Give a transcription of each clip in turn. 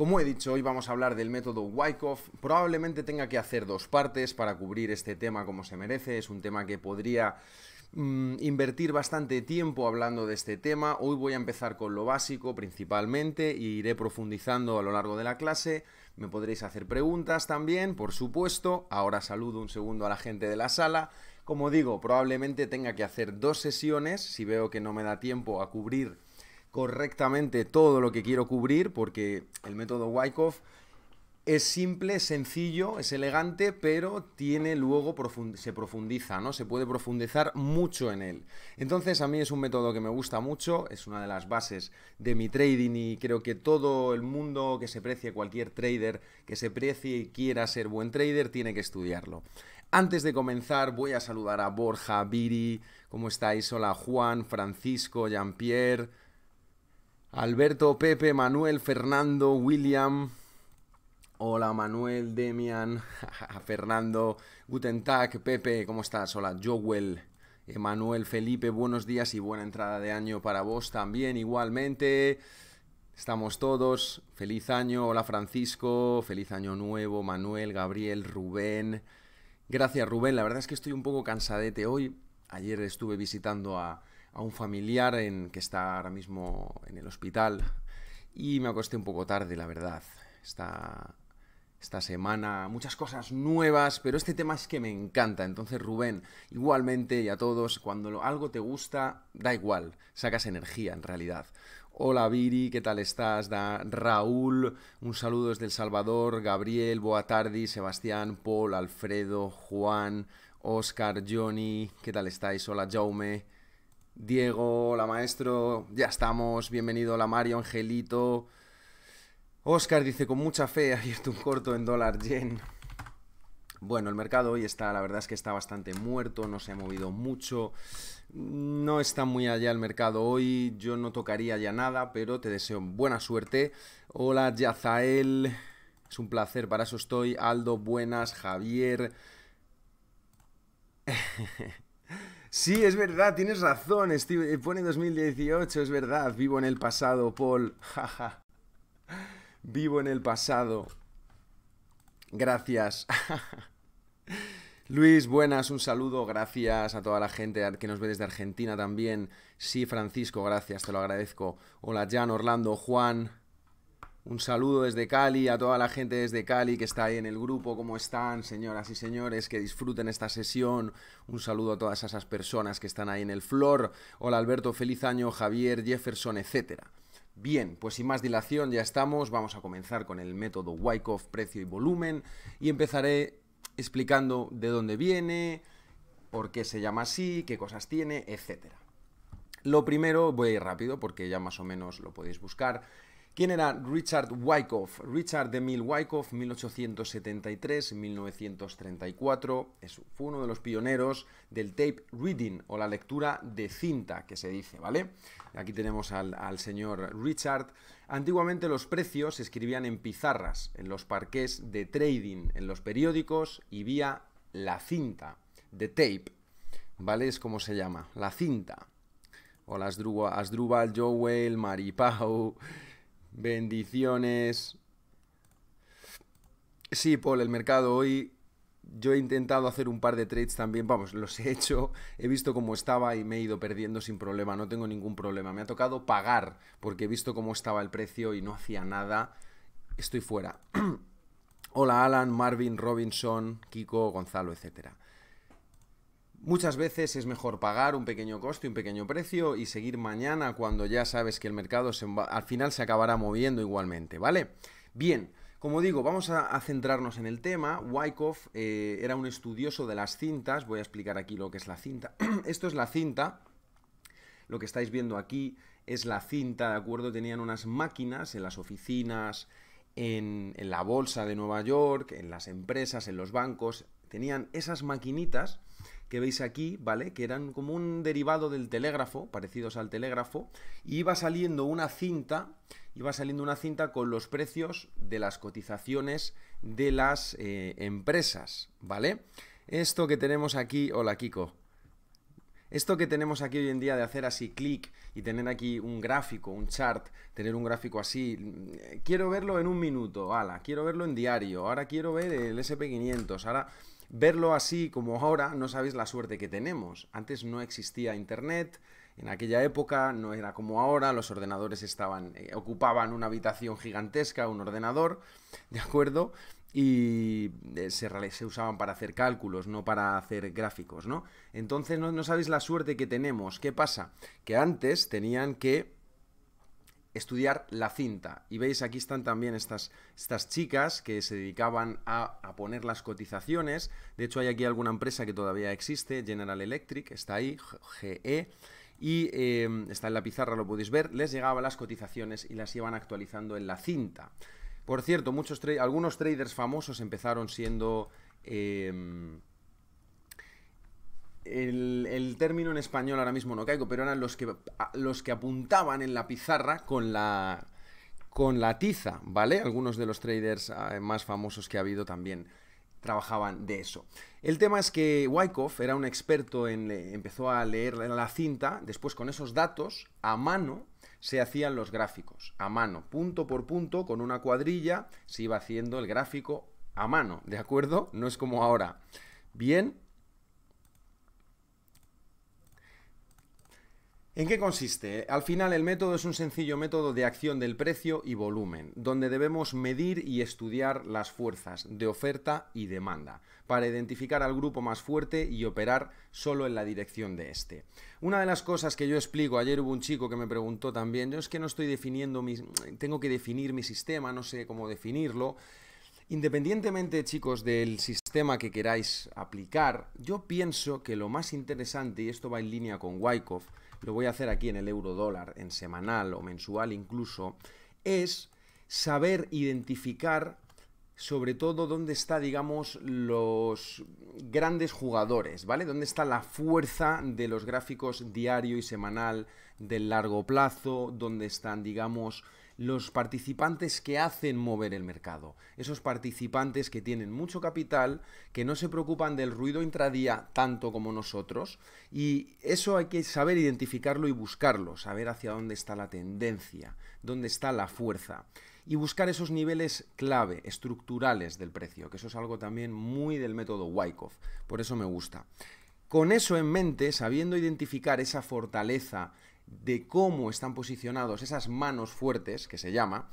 Como he dicho, hoy vamos a hablar del método Wyckoff. Probablemente tenga que hacer dos partes para cubrir este tema como se merece. Es un tema que podría mm, invertir bastante tiempo hablando de este tema. Hoy voy a empezar con lo básico principalmente e iré profundizando a lo largo de la clase. Me podréis hacer preguntas también, por supuesto. Ahora saludo un segundo a la gente de la sala. Como digo, probablemente tenga que hacer dos sesiones si veo que no me da tiempo a cubrir correctamente todo lo que quiero cubrir, porque el método Wyckoff es simple, sencillo, es elegante, pero tiene luego se profundiza, ¿no? Se puede profundizar mucho en él. Entonces, a mí es un método que me gusta mucho, es una de las bases de mi trading y creo que todo el mundo que se precie, cualquier trader que se precie y quiera ser buen trader, tiene que estudiarlo. Antes de comenzar, voy a saludar a Borja, Biri ¿cómo estáis? Hola, Juan, Francisco, Jean-Pierre. Alberto, Pepe, Manuel, Fernando, William. Hola Manuel, Demian, Fernando, Guten Tag, Pepe, ¿cómo estás? Hola Joel, Manuel, Felipe, buenos días y buena entrada de año para vos también igualmente. Estamos todos, feliz año, hola Francisco, feliz año nuevo, Manuel, Gabriel, Rubén. Gracias Rubén, la verdad es que estoy un poco cansadete hoy. Ayer estuve visitando a, a un familiar en, que está ahora mismo en el hospital y me acosté un poco tarde, la verdad. Esta, esta semana muchas cosas nuevas, pero este tema es que me encanta. Entonces, Rubén, igualmente y a todos, cuando algo te gusta, da igual, sacas energía en realidad. Hola Viri, ¿qué tal estás? Da Raúl, un saludo desde El Salvador, Gabriel, Boatardi, Sebastián, Paul, Alfredo, Juan, Oscar, Johnny, ¿qué tal estáis? Hola Jaume, Diego, hola maestro, ya estamos, bienvenido, la Mario, Angelito. Oscar dice, con mucha fe, ha abierto un corto en dólar yen. Bueno, el mercado hoy está, la verdad es que está bastante muerto, no se ha movido mucho, no está muy allá el mercado hoy, yo no tocaría ya nada, pero te deseo buena suerte. Hola Yazael, es un placer, para eso estoy. Aldo, buenas, Javier. Sí, es verdad, tienes razón, Steve. Eh, pone 2018, es verdad. Vivo en el pasado, Paul. Jaja. Vivo en el pasado. Gracias. Luis, buenas, un saludo, gracias a toda la gente que nos ve desde Argentina también. Sí, Francisco, gracias, te lo agradezco. Hola, Jan, Orlando, Juan, un saludo desde Cali, a toda la gente desde Cali que está ahí en el grupo, ¿cómo están, señoras y señores? Que disfruten esta sesión. Un saludo a todas esas personas que están ahí en el Flor. Hola Alberto, feliz año, Javier, Jefferson, etcétera. Bien, pues sin más dilación ya estamos, vamos a comenzar con el método Wyckoff, precio y volumen y empezaré explicando de dónde viene, por qué se llama así, qué cosas tiene, etcétera. Lo primero, voy a ir rápido porque ya más o menos lo podéis buscar. ¿Quién era Richard Wyckoff? Richard Mil Wyckoff, 1873-1934, fue uno de los pioneros del tape reading o la lectura de cinta, que se dice, ¿vale? Aquí tenemos al, señor Richard. Antiguamente los precios se escribían en pizarras, en los parqués de trading, en los periódicos y vía la cinta, de tape, ¿vale? Es como se llama, la cinta. Hola Asdrúbal, Joel, Maripau... Bendiciones. Sí, Paul, el mercado hoy. Yo he intentado hacer un par de trades también, vamos, los he hecho, he visto cómo estaba y me he ido perdiendo sin problema, no tengo ningún problema. Me ha tocado pagar porque he visto cómo estaba el precio y no hacía nada. Estoy fuera. Hola Alan, Marvin, Robinson, Kiko, Gonzalo, etcétera. Muchas veces es mejor pagar un pequeño coste, un pequeño precio y seguir mañana cuando ya sabes que el mercado se, al final se acabará moviendo igualmente, ¿vale? Bien, como digo, vamos a, centrarnos en el tema. Wyckoff eh, era un estudioso de las cintas, voy a explicar aquí lo que es la cinta. Esto es la cinta, lo que estáis viendo aquí es la cinta, ¿de acuerdo? Tenían unas máquinas en las oficinas, en la bolsa de Nueva York, en las empresas, en los bancos, tenían esas maquinitas que veis aquí, ¿vale? Que eran como un derivado del telégrafo, parecidos al telégrafo, y iba saliendo una cinta, iba saliendo una cinta con los precios de las cotizaciones de las eh, empresas, ¿vale? Esto que tenemos aquí, hola Kiko, esto que tenemos aquí hoy en día de hacer así clic y tener aquí un gráfico, un chart, tener un gráfico así, quiero verlo en un minuto, ala, quiero verlo en diario, ahora quiero ver el SP500, ahora Verlo así como ahora, no sabéis la suerte que tenemos. Antes no existía Internet, en aquella época no era como ahora, los ordenadores estaban, eh, ocupaban una habitación gigantesca, un ordenador, ¿de acuerdo? Y eh, se, usaban para hacer cálculos, no para hacer gráficos, ¿no? Entonces no sabéis la suerte que tenemos. ¿Qué pasa? Que antes tenían que estudiar la cinta. Y veis, aquí están también estas, estas chicas que se dedicaban a, poner las cotizaciones. De hecho, hay aquí alguna empresa que todavía existe, General Electric, está ahí, GE. Y em, está en la pizarra, lo podéis ver, les llegaban las cotizaciones y las iban actualizando en la cinta. Por cierto, muchos algunos traders famosos empezaron siendo em, el, término en español ahora mismo no caigo, pero eran los que, los que apuntaban en la pizarra con la, con la tiza, ¿vale? Algunos de los traders ah, más famosos que ha habido también trabajaban de eso. El tema es que Wyckoff era un experto en empezó a leer la cinta, después con esos datos a mano se hacían los gráficos, a mano, punto por punto, con una cuadrilla se iba haciendo el gráfico a mano, ¿de acuerdo? No es como ahora. Bien, ¿En qué consiste? Al final el método es un sencillo método de acción del precio y volumen, donde debemos medir y estudiar las fuerzas de oferta y demanda para identificar al grupo más fuerte y operar solo en la dirección de este. Una de las cosas que yo explico, ayer hubo un chico que me preguntó también, yo es que no estoy definiendo mi, tengo que definir mi sistema, no sé cómo definirlo. Independientemente, chicos, del sistema que queráis aplicar, yo pienso que lo más interesante, y esto va en línea con Wyckoff, lo voy a hacer aquí en el euro dólar, en semanal o mensual incluso, es saber identificar sobre todo dónde está, digamos, los grandes jugadores, ¿vale? Dónde está la fuerza de los gráficos diario y semanal del largo plazo, dónde están, digamos, los participantes que hacen mover el mercado, esos participantes que tienen mucho capital, que no se preocupan del ruido intradía tanto como nosotros, y eso hay que saber identificarlo y buscarlo, saber hacia dónde está la tendencia, dónde está la fuerza y buscar esos niveles clave, estructurales del precio, que eso es algo también muy del método Wyckoff, por eso me gusta. Con eso en mente, sabiendo identificar esa fortaleza, de cómo están posicionados esas manos fuertes, que se llama,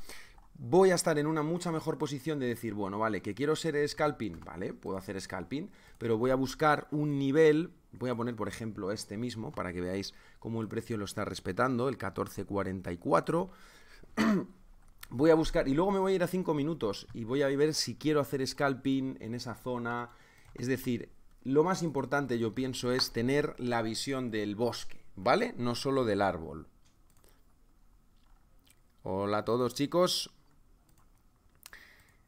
voy a estar en una mucha mejor posición de decir, bueno, vale, que quiero ser scalping, vale, puedo hacer scalping, pero voy a buscar un nivel, voy a poner por ejemplo este mismo para que veáis cómo el precio lo está respetando, el 1444. voy a buscar y luego me voy a ir a 5 minutos y voy a ver si quiero hacer scalping en esa zona. Es decir, lo más importante yo pienso es tener la visión del bosque. ¿vale? No solo del árbol. Hola a todos, chicos.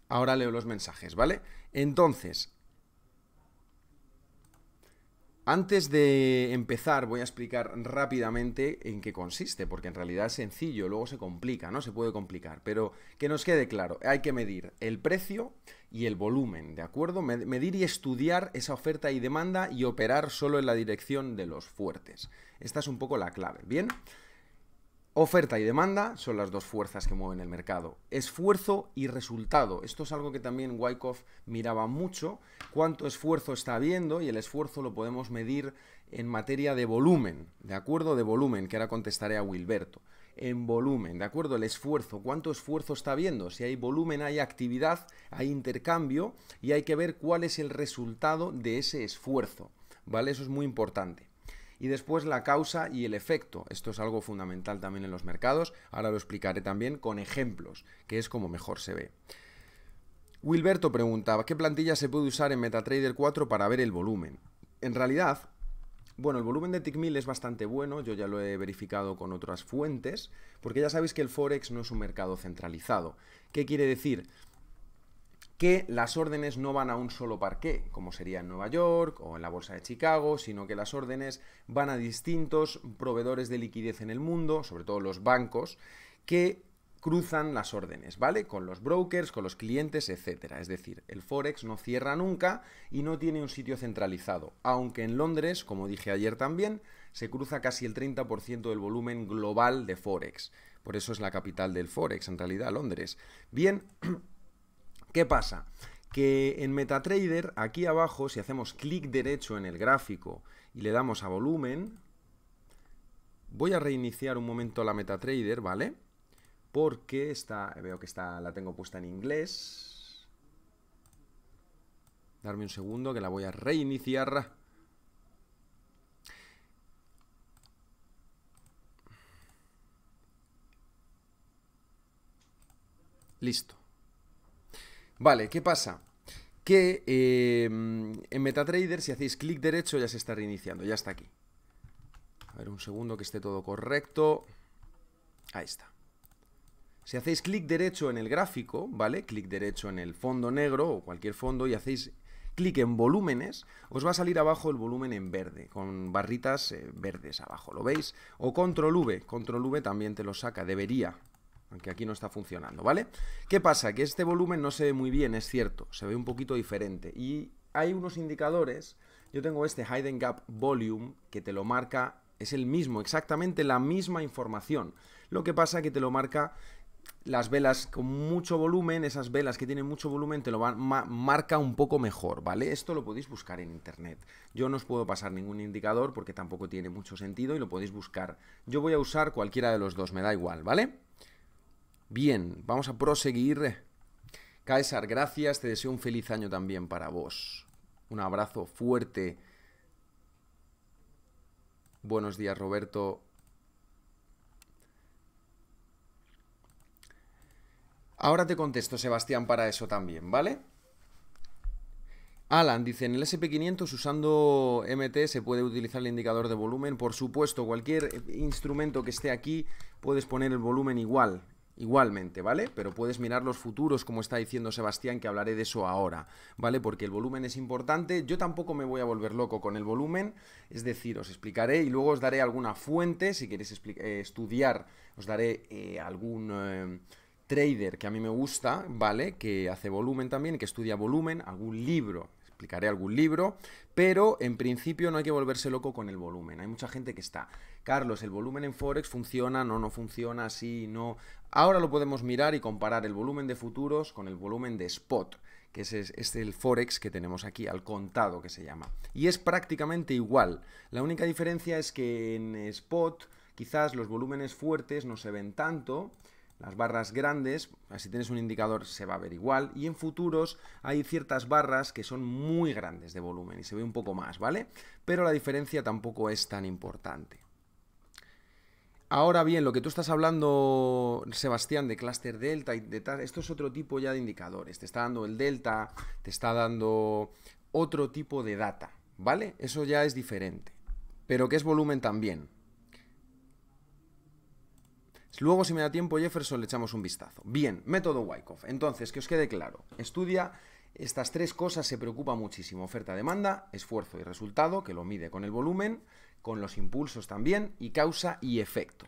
Ahora leo los mensajes, ¿vale? Entonces, antes de empezar voy a explicar rápidamente en qué consiste, porque en realidad es sencillo, luego se complica, ¿no? Se puede complicar, pero que nos quede claro, hay que medir el precio, y el volumen, ¿de acuerdo? Medir y estudiar esa oferta y demanda y operar solo en la dirección de los fuertes. Esta es un poco la clave, ¿bien? Oferta y demanda son las dos fuerzas que mueven el mercado. Esfuerzo y resultado. Esto es algo que también Wyckoff miraba mucho. Cuánto esfuerzo está habiendo y el esfuerzo lo podemos medir en materia de volumen, ¿de acuerdo? De volumen, que ahora contestaré a Wilberto en volumen, ¿de acuerdo? El esfuerzo, cuánto esfuerzo está habiendo. Si hay volumen, hay actividad, hay intercambio y hay que ver cuál es el resultado de ese esfuerzo, ¿vale? Eso es muy importante y después la causa y el efecto. Esto es algo fundamental también en los mercados, ahora lo explicaré también con ejemplos, que es como mejor se ve. Wilberto preguntaba, ¿qué plantilla se puede usar en MetaTrader 4 para ver el volumen? En realidad, bueno, el volumen de TICMIL es bastante bueno, yo ya lo he verificado con otras fuentes, porque ya sabéis que el Forex no es un mercado centralizado. ¿Qué quiere decir? que las órdenes no van a un solo parqué, como sería en Nueva York o en la Bolsa de Chicago, sino que las órdenes van a distintos proveedores de liquidez en el mundo, sobre todo los bancos, que cruzan las órdenes, ¿vale? Con los brokers, con los clientes, etcétera. Es decir, el Forex no cierra nunca y no tiene un sitio centralizado, aunque en Londres, como dije ayer también, se cruza casi el 30% del volumen global de Forex. Por eso es la capital del Forex, en realidad, Londres. Bien, ¿qué pasa? Que en MetaTrader, aquí abajo, si hacemos clic derecho en el gráfico y le damos a volumen, voy a reiniciar un momento la MetaTrader, ¿vale? porque está, veo que está, la tengo puesta en inglés. Darme un segundo que la voy a reiniciar. Listo. Vale, ¿qué pasa? Que em, en MetaTrader si hacéis clic derecho ya se está reiniciando, ya está aquí. A ver un segundo que esté todo correcto. Ahí está. Si hacéis clic derecho en el gráfico, ¿vale? Clic derecho en el fondo negro o cualquier fondo y hacéis clic en volúmenes, os va a salir abajo el volumen en verde, con barritas eh, verdes abajo, ¿lo veis? O control V, control V también te lo saca, debería, aunque aquí no está funcionando, ¿vale? ¿Qué pasa? Que este volumen no se ve muy bien, es cierto, se ve un poquito diferente. Y hay unos indicadores, yo tengo este Hidden Gap Volume, que te lo marca, es el mismo, exactamente la misma información. Lo que pasa que te lo marca las velas con mucho volumen, esas velas que tienen mucho volumen te lo van, marca un poco mejor, ¿vale? Esto lo podéis buscar en internet. Yo no os puedo pasar ningún indicador porque tampoco tiene mucho sentido y lo podéis buscar. Yo voy a usar cualquiera de los dos, me da igual, ¿vale? Bien, vamos a proseguir. Caesar, gracias, te deseo un feliz año también para vos. Un abrazo fuerte. Buenos días, Roberto. Ahora te contesto, Sebastián, para eso también, ¿vale? Alan dice, en el SP500 usando MT se puede utilizar el indicador de volumen. Por supuesto, cualquier instrumento que esté aquí puedes poner el volumen igual, igualmente, ¿vale? Pero puedes mirar los futuros, como está diciendo Sebastián, que hablaré de eso ahora, ¿vale? Porque el volumen es importante. Yo tampoco me voy a volver loco con el volumen, es decir, os explicaré y luego os daré alguna fuente, si queréis eh, estudiar, os daré eh, algún... Eh, trader que a mí me gusta, ¿vale? Que hace volumen también, que estudia volumen, algún libro, explicaré algún libro, pero en principio no hay que volverse loco con el volumen. Hay mucha gente que está, Carlos, el volumen en Forex funciona, no, no funciona, así no. Ahora lo podemos mirar y comparar el volumen de futuros con el volumen de spot que es, es, el forex que tenemos aquí, al contado que se llama. Y es prácticamente igual. La única diferencia es que en spot quizás los volúmenes fuertes no se ven tanto, las barras grandes, si tienes un indicador se va a ver igual, y en futuros hay ciertas barras que son muy grandes de volumen y se ve un poco más, ¿vale? Pero la diferencia tampoco es tan importante. Ahora bien, lo que tú estás hablando, Sebastián, de clúster delta y de esto es otro tipo ya de indicadores. Te está dando el delta, te está dando otro tipo de data, ¿vale? Eso ya es diferente. Pero que es volumen también, Luego, si me da tiempo, Jefferson, le echamos un vistazo. Bien, método Wyckoff. Entonces, que os quede claro, estudia estas tres cosas, se preocupa muchísimo. Oferta-demanda, esfuerzo y resultado, que lo mide con el volumen, con los impulsos también, y causa y efecto.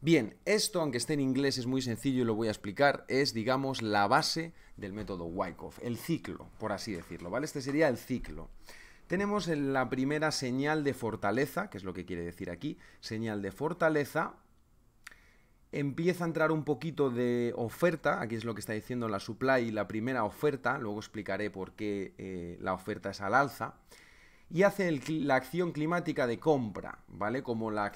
Bien, esto, aunque esté en inglés, es muy sencillo y lo voy a explicar, es, digamos, la base del método Wyckoff, el ciclo, por así decirlo, ¿vale? Este sería el ciclo. Tenemos la primera señal de fortaleza, que es lo que quiere decir aquí, señal de fortaleza, empieza a entrar un poquito de oferta, aquí es lo que está diciendo la supply y la primera oferta, luego explicaré por qué eh, la oferta es al alza, y hace la acción climática de compra, ¿vale? Como la,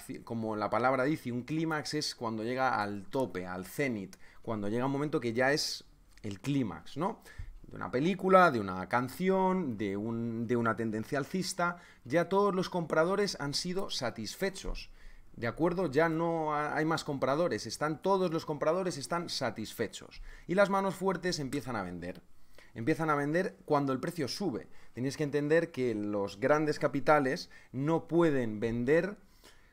palabra dice, un clímax es cuando llega al tope, al cenit, cuando llega un momento que ya es el clímax, ¿no? De una película, de una canción, de una tendencia alcista, ya todos los compradores han sido satisfechos ¿De acuerdo? Ya no hay más compradores, están todos los compradores están satisfechos y las manos fuertes empiezan a vender. Empiezan a vender cuando el precio sube. Tenéis que entender que los grandes capitales no pueden vender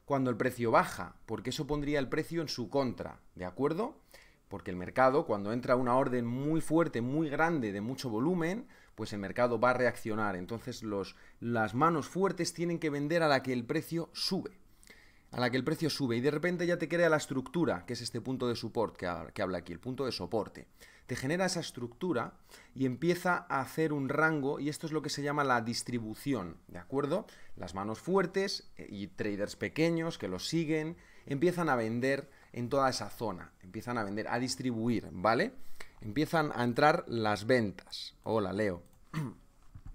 cuando el precio baja, porque eso pondría el precio en su contra, ¿de acuerdo? Porque el mercado, cuando entra una orden muy fuerte, muy grande, de mucho volumen, pues el mercado va a reaccionar. Entonces los, las manos fuertes tienen que vender a la que el precio sube a la que el precio sube y de repente ya te crea la estructura, que es este punto de soporte que, que, habla aquí, el punto de soporte. Te genera esa estructura y empieza a hacer un rango y esto es lo que se llama la distribución, ¿de acuerdo? Las manos fuertes eh, y traders pequeños que los siguen empiezan a vender en toda esa zona, empiezan a vender, a distribuir, ¿vale? Empiezan a entrar las ventas. Hola, Leo.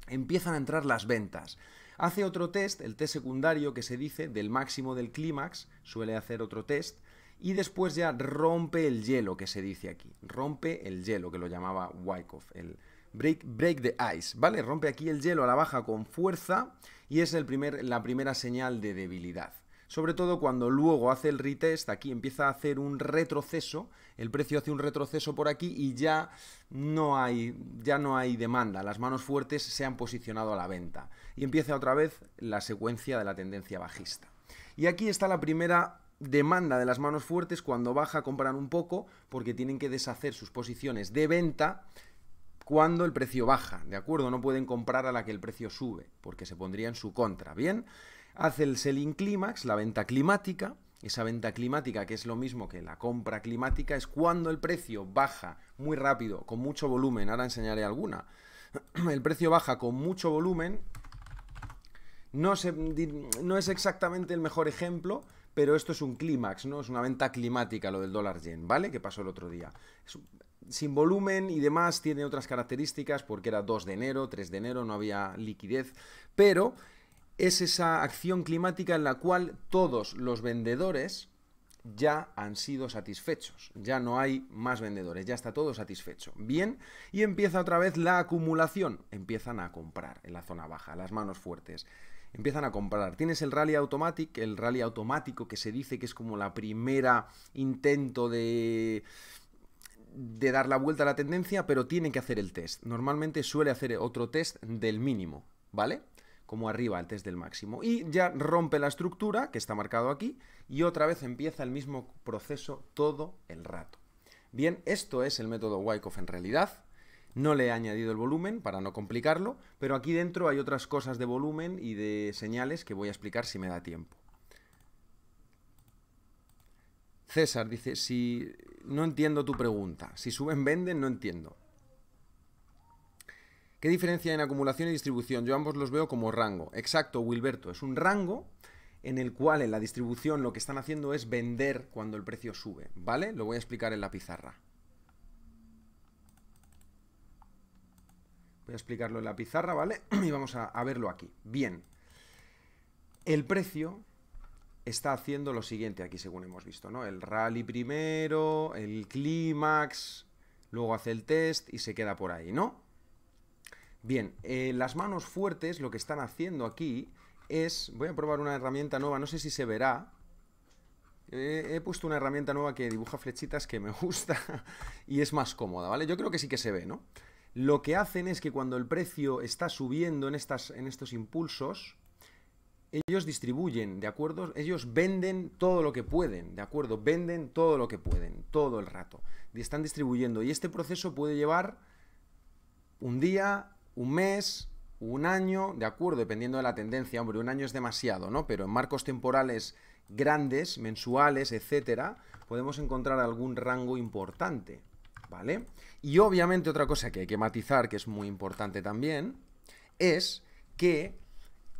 empiezan a entrar las ventas. Hace otro test, el test secundario que se dice del máximo del clímax, suele hacer otro test, y después ya rompe el hielo que se dice aquí, rompe el hielo que lo llamaba Wyckoff, el break, the ice, ¿vale? Rompe aquí el hielo a la baja con fuerza y es el primer, la primera señal de debilidad sobre todo cuando luego hace el retest, aquí empieza a hacer un retroceso, el precio hace un retroceso por aquí y ya no hay, ya no hay demanda, las manos fuertes se han posicionado a la venta y empieza otra vez la secuencia de la tendencia bajista. Y aquí está la primera demanda de las manos fuertes, cuando baja compran un poco porque tienen que deshacer sus posiciones de venta cuando el precio baja, ¿de acuerdo? No pueden comprar a la que el precio sube, porque se pondría en su contra, ¿bien? Hace el selling clímax, la venta climática. Esa venta climática, que es lo mismo que la compra climática, es cuando el precio baja muy rápido, con mucho volumen. Ahora enseñaré alguna. El precio baja con mucho volumen. No, no es exactamente el mejor ejemplo, pero esto es un clímax, ¿no? Es una venta climática lo del dólar yen, ¿vale? Que pasó el otro día. sin volumen y demás, tiene otras características porque era 2 de enero, 3 de enero, no había liquidez, pero es esa acción climática en la cual todos los vendedores ya han sido satisfechos, ya no hay más vendedores, ya está todo satisfecho. Bien, y empieza otra vez la acumulación, empiezan a comprar en la zona baja, las manos fuertes, empiezan a comprar. Tienes el rally automático, el rally automático que se dice que es como la primera intento de de dar la vuelta a la tendencia, pero tiene que hacer el test. Normalmente suele hacer otro test del mínimo, ¿vale? como arriba test del máximo. Y ya rompe la estructura, que está marcado aquí, y otra vez empieza el mismo proceso todo el rato. Bien, esto es el método Wyckoff en realidad. No le he añadido el volumen para no complicarlo, pero aquí dentro hay otras cosas de volumen y de señales que voy a explicar si me da tiempo. César dice, si no entiendo tu pregunta, si suben, venden, no entiendo. ¿Qué diferencia hay en acumulación y distribución? Yo ambos los veo como rango. Exacto, Wilberto, es un rango en el cual en la distribución lo que están haciendo es vender cuando el precio sube, ¿vale? Lo voy a explicar en la pizarra. Voy a explicarlo en la pizarra, ¿vale? Y vamos a, verlo aquí. Bien. El precio está haciendo lo siguiente aquí, según hemos visto, ¿no? El rally primero, el clímax, luego hace el test y se queda por ahí, ¿no? Bien, eh, las manos fuertes lo que están haciendo aquí es... Voy a probar una herramienta nueva, no sé si se verá. Eh, he puesto una herramienta nueva que dibuja flechitas que me gusta y es más cómoda, ¿vale? Yo creo que sí que se ve, ¿no? Lo que hacen es que cuando el precio está subiendo en, estas, en estos impulsos, ellos distribuyen, ¿de acuerdo? Ellos venden todo lo que pueden, ¿de acuerdo? Venden todo lo que pueden, todo el rato. Y están distribuyendo. Y este proceso puede llevar un día, un mes, un año, de acuerdo, dependiendo de la tendencia, hombre, un año es demasiado, ¿no? Pero en marcos temporales grandes, mensuales, etcétera, podemos encontrar algún rango importante, ¿vale? Y obviamente otra cosa que hay que matizar, que es muy importante también, es que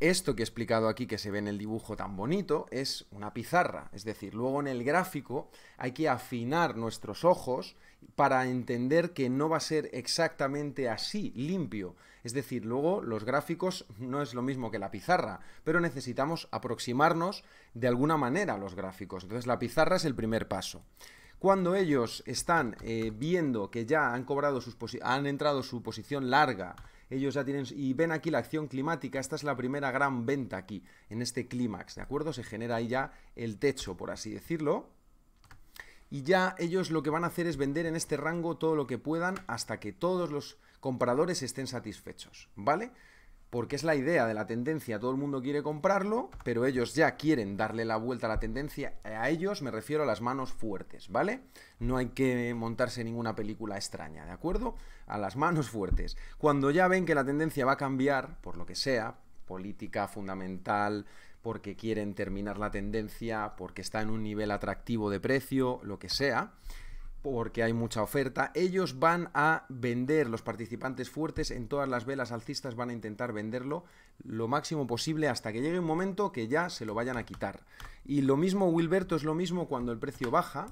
esto que he explicado aquí, que se ve en el dibujo tan bonito, es una pizarra. Es decir, luego en el gráfico hay que afinar nuestros ojos para entender que no va a ser exactamente así, limpio. Es decir, luego los gráficos no es lo mismo que la pizarra, pero necesitamos aproximarnos de alguna manera a los gráficos. Entonces la pizarra es el primer paso. Cuando ellos están eh, viendo que ya han cobrado han entrado su posición larga, ellos ya tienen y ven aquí la acción climática, esta es la primera gran venta aquí en este clímax, ¿de acuerdo? Se genera ahí ya el techo, por así decirlo, y ya ellos lo que van a hacer es vender en este rango todo lo que puedan hasta que todos los compradores estén satisfechos, ¿vale? Porque es la idea de la tendencia, todo el mundo quiere comprarlo, pero ellos ya quieren darle la vuelta a la tendencia, eh, a ellos me refiero a las manos fuertes, ¿vale? No hay que montarse ninguna película extraña, ¿de acuerdo? A las manos fuertes. Cuando ya ven que la tendencia va a cambiar, por lo que sea, política fundamental, porque quieren terminar la tendencia, porque está en un nivel atractivo de precio, lo que sea, porque hay mucha oferta, ellos van a vender, los participantes fuertes en todas las velas alcistas van a intentar venderlo lo máximo posible hasta que llegue un momento que ya se lo vayan a quitar. Y lo mismo Wilberto es lo mismo cuando el precio baja,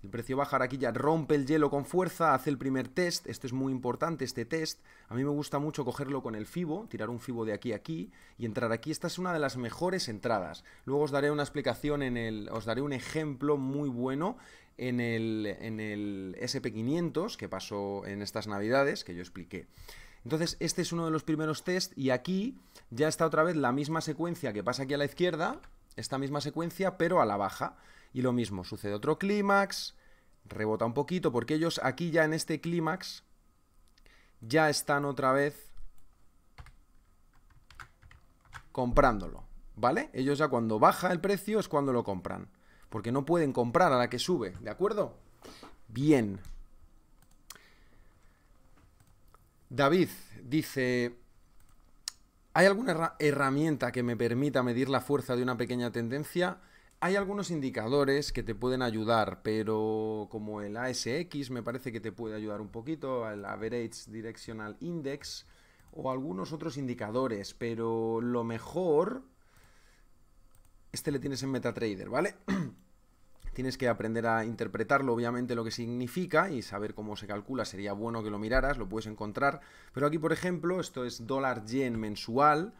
el precio baja, ahora aquí ya rompe el hielo con fuerza, hace el primer test, esto es muy importante, este test. A mí me gusta mucho cogerlo con el FIBO, tirar un FIBO de aquí a aquí y entrar aquí. Esta es una de las mejores entradas. Luego os daré una explicación en el, os daré un ejemplo muy bueno en el, en el SP500 que pasó en estas navidades, que yo expliqué. Entonces, este es uno de los primeros test y aquí ya está otra vez la misma secuencia que pasa aquí a la izquierda, esta misma secuencia, pero a la baja. Y lo mismo, sucede otro clímax, rebota un poquito, porque ellos aquí ya en este clímax ya están otra vez comprándolo, ¿vale? Ellos ya cuando baja el precio es cuando lo compran, porque no pueden comprar a la que sube, ¿de acuerdo? Bien. David dice, ¿hay alguna herramienta que me permita medir la fuerza de una pequeña tendencia? Hay algunos indicadores que te pueden ayudar, pero como el ASX me parece que te puede ayudar un poquito, el Average Directional Index o algunos otros indicadores, pero lo mejor... Este le tienes en MetaTrader, ¿vale? tienes que aprender a interpretarlo, obviamente, lo que significa y saber cómo se calcula. Sería bueno que lo miraras, lo puedes encontrar. Pero aquí, por ejemplo, esto es dólar yen mensual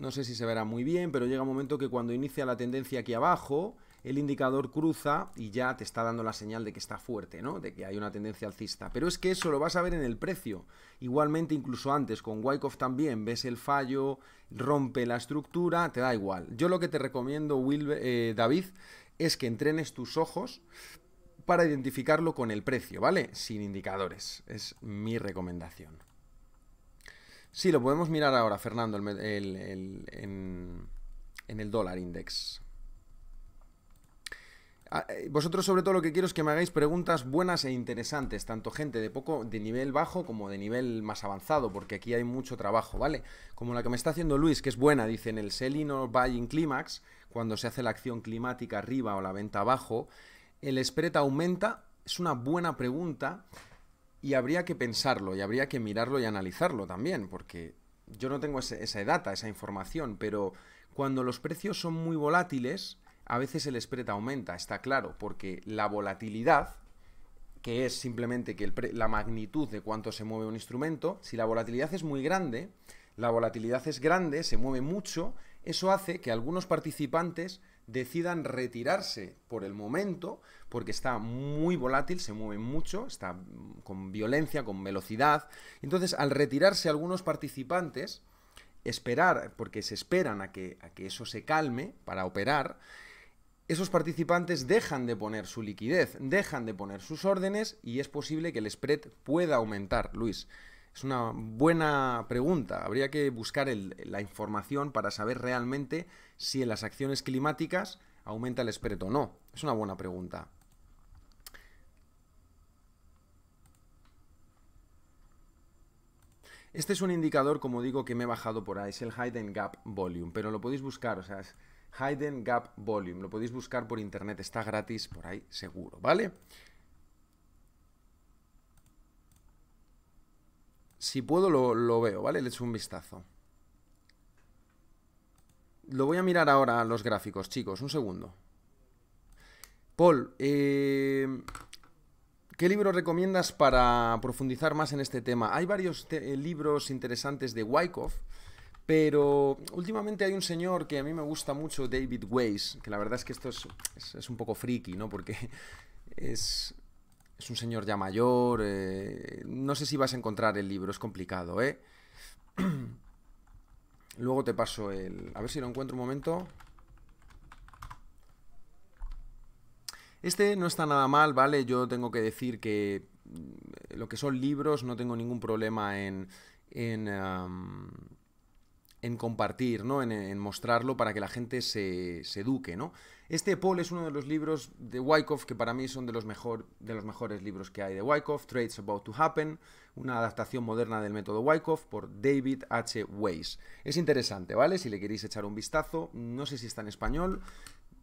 no sé si se verá muy bien, pero llega un momento que cuando inicia la tendencia aquí abajo, el indicador cruza y ya te está dando la señal de que está fuerte, ¿no? De que hay una tendencia alcista. Pero es que eso lo vas a ver en el precio. Igualmente, incluso antes, con Wyckoff también, ves el fallo, rompe la estructura, te da igual. Yo lo que te recomiendo, Will, eh, David, es que entrenes tus ojos para identificarlo con el precio, ¿vale? Sin indicadores. Es mi recomendación. Sí, lo podemos mirar ahora, Fernando, en, el dólar index. Ah, eh, vosotros sobre todo lo que quiero es que me hagáis preguntas buenas e interesantes, tanto gente de poco de nivel bajo como de nivel más avanzado, porque aquí hay mucho trabajo, ¿vale? Como la que me está haciendo Luis, que es buena, dice en el selling or buying climax, cuando se hace la acción climática arriba o la venta abajo, el spread aumenta, es una buena pregunta y habría que pensarlo, y habría que mirarlo y analizarlo también, porque yo no tengo esa data, esa información, pero cuando los precios son muy volátiles, a veces el spread aumenta, está claro, porque la volatilidad, que es simplemente que la magnitud de cuánto se mueve un instrumento, si la volatilidad es muy grande, la volatilidad es grande, se mueve mucho, eso hace que algunos participantes decidan retirarse por el momento, porque está muy volátil, se mueve mucho, está mm, con violencia, con velocidad. Entonces, al retirarse algunos participantes, esperar, porque se esperan a que, a que eso se calme para operar, esos participantes dejan de poner su liquidez, dejan de poner sus órdenes y es posible que el spread pueda aumentar, Luis. Es una buena pregunta. Habría que buscar la información para saber realmente si en las acciones climáticas aumenta el espérito o no. Es una buena pregunta. Este es un indicador, como digo, que me he bajado por ahí, es el Heiden Gap Volume, pero lo podéis buscar, o sea, es Heiden Gap Volume, lo podéis buscar por internet, está gratis por ahí seguro, ¿vale? Si puedo lo, lo veo, ¿vale? Le echo un vistazo. Lo voy a mirar ahora los gráficos, chicos, un segundo. Paul, eh, ¿Qué libro recomiendas para profundizar más en este tema? Hay varios eh, libros interesantes de Wyckoff, pero últimamente hay un señor que a mí me gusta mucho, David Weiss, que la verdad es que esto es, un poco friki, ¿no? Porque es, un señor ya mayor, eh, no sé si vas a encontrar el libro, es complicado, ¿eh? Luego te paso el... A ver si lo encuentro un momento. Este no está nada mal, ¿vale? Yo tengo que decir que mm, lo que son libros no tengo ningún problema en... compartir, ¿no? En, mostrarlo para que la gente se, eduque, ¿no? Este Paul es uno de los libros de Wyckoff que para mí son de los, mejor, de los mejores libros que hay de Wyckoff, Trades About to Happen, una adaptación moderna del método Wyckoff por David H. Weiss. Es interesante, ¿vale? Si le queréis echar un vistazo, no sé si está en español,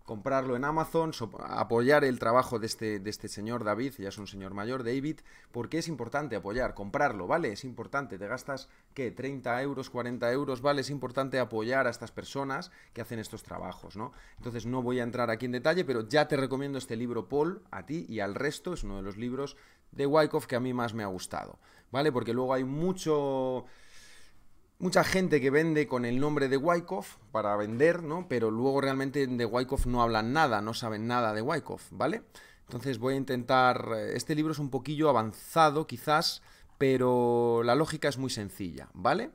comprarlo en Amazon, apoyar el trabajo de este, de este señor David, ya es un señor mayor, David, porque es importante apoyar, comprarlo, ¿vale? Es importante, te gastas, ¿qué? 30 euros, 40 euros, ¿vale? Es importante apoyar a estas personas que hacen estos trabajos, ¿no? Entonces no voy a entrar aquí en detalle, pero ya te recomiendo este libro, Paul, a ti y al resto, es uno de los libros de Wyckoff que a mí más me ha gustado, ¿vale? Porque luego hay mucho mucha gente que vende con el nombre de Wyckoff para vender, ¿no? Pero luego realmente de Wyckoff no hablan nada, no saben nada de Wyckoff, ¿vale? Entonces voy a intentar... Este libro es un poquillo avanzado quizás, pero la lógica es muy sencilla, ¿vale?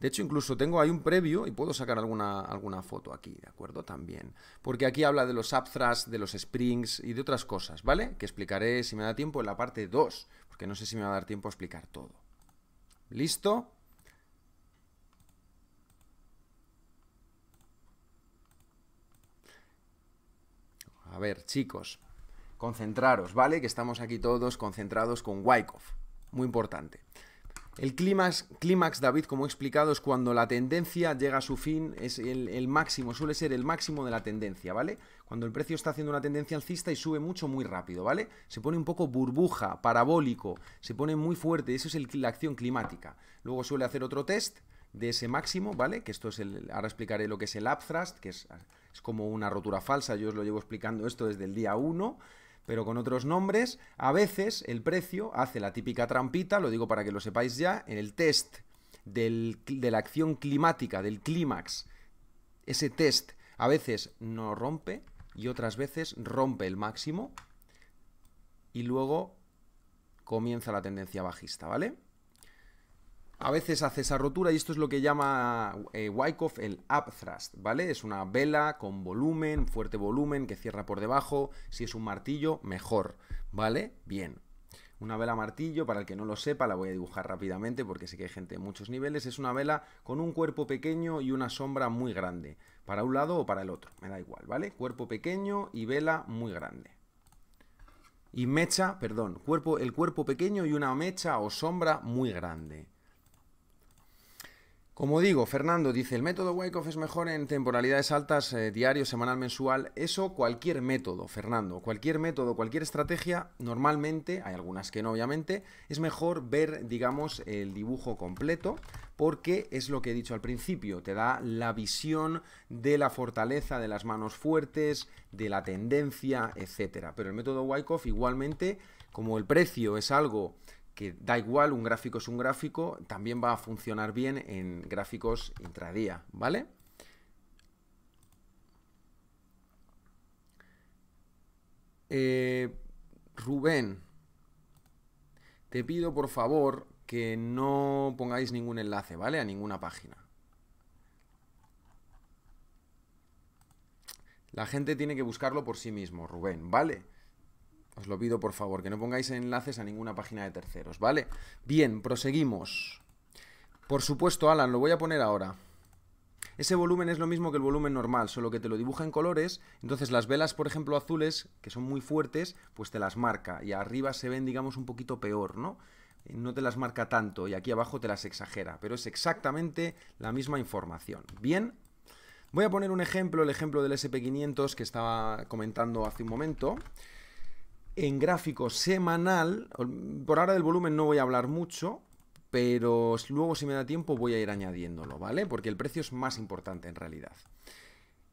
De hecho, incluso tengo ahí un previo y puedo sacar alguna, alguna foto aquí, ¿de acuerdo? También. Porque aquí habla de los upthrust, de los springs y de otras cosas, ¿vale? Que explicaré, si me da tiempo, en la parte 2, porque no sé si me va a dar tiempo a explicar todo. ¿Listo? A ver, chicos, concentraros, ¿vale? Que estamos aquí todos concentrados con Wyckoff. Muy importante. El clímax, David, como he explicado, es cuando la tendencia llega a su fin, es el, máximo, suele ser el máximo de la tendencia, ¿vale? Cuando el precio está haciendo una tendencia alcista y sube mucho muy rápido, ¿vale? Se pone un poco burbuja, parabólico, se pone muy fuerte, eso es el, la acción climática. Luego suele hacer otro test de ese máximo, ¿vale? Que esto es el, ahora explicaré lo que es el upthrust, que es, es como una rotura falsa, yo os lo llevo explicando esto desde el día 1, pero con otros nombres. A veces el precio hace la típica trampita, lo digo para que lo sepáis ya, en el test de la acción climática, del clímax. Ese test a veces no rompe y otras veces rompe el máximo y luego comienza la tendencia bajista, ¿vale? a veces hace esa rotura y esto es lo que llama eh, Wyckoff el thrust, ¿vale? Es una vela con volumen, fuerte volumen, que cierra por debajo. Si es un martillo, mejor, ¿vale? Bien. Una vela martillo, para el que no lo sepa, la voy a dibujar rápidamente porque sé que hay gente de muchos niveles. Es una vela con un cuerpo pequeño y una sombra muy grande, para un lado o para el otro, me da igual, ¿vale? Cuerpo pequeño y vela muy grande y mecha, perdón, cuerpo, el cuerpo pequeño y una mecha o sombra muy grande. Como digo, Fernando dice, el método Wyckoff es mejor en temporalidades altas, eh, diario, semanal, mensual. Eso cualquier método, Fernando. Cualquier método, cualquier estrategia, normalmente, hay algunas que no, obviamente, es mejor ver, digamos, el dibujo completo porque es lo que he dicho al principio, te da la visión de la fortaleza de las manos fuertes, de la tendencia, etc. Pero el método Wyckoff igualmente, como el precio es algo que da igual, un gráfico es un gráfico, también va a funcionar bien en gráficos intradía, ¿vale? Eh, Rubén, te pido por favor que no pongáis ningún enlace, ¿vale? A ninguna página. La gente tiene que buscarlo por sí mismo, Rubén, ¿vale? Os lo pido por favor, que no pongáis enlaces a ninguna página de terceros, ¿vale? Bien, proseguimos. Por supuesto, Alan, lo voy a poner ahora. Ese volumen es lo mismo que el volumen normal, solo que te lo dibuja en colores, entonces las velas, por ejemplo, azules, que son muy fuertes, pues te las marca, y arriba se ven, digamos, un poquito peor, ¿no? Eh, no te las marca tanto, y aquí abajo te las exagera, pero es exactamente la misma información. ¿Bien? Voy a poner un ejemplo, el ejemplo del SP500 que estaba comentando hace un momento en gráfico semanal. Por ahora del volumen no voy a hablar mucho, pero luego si me da tiempo voy a ir añadiéndolo, ¿vale? Porque el precio es más importante en realidad.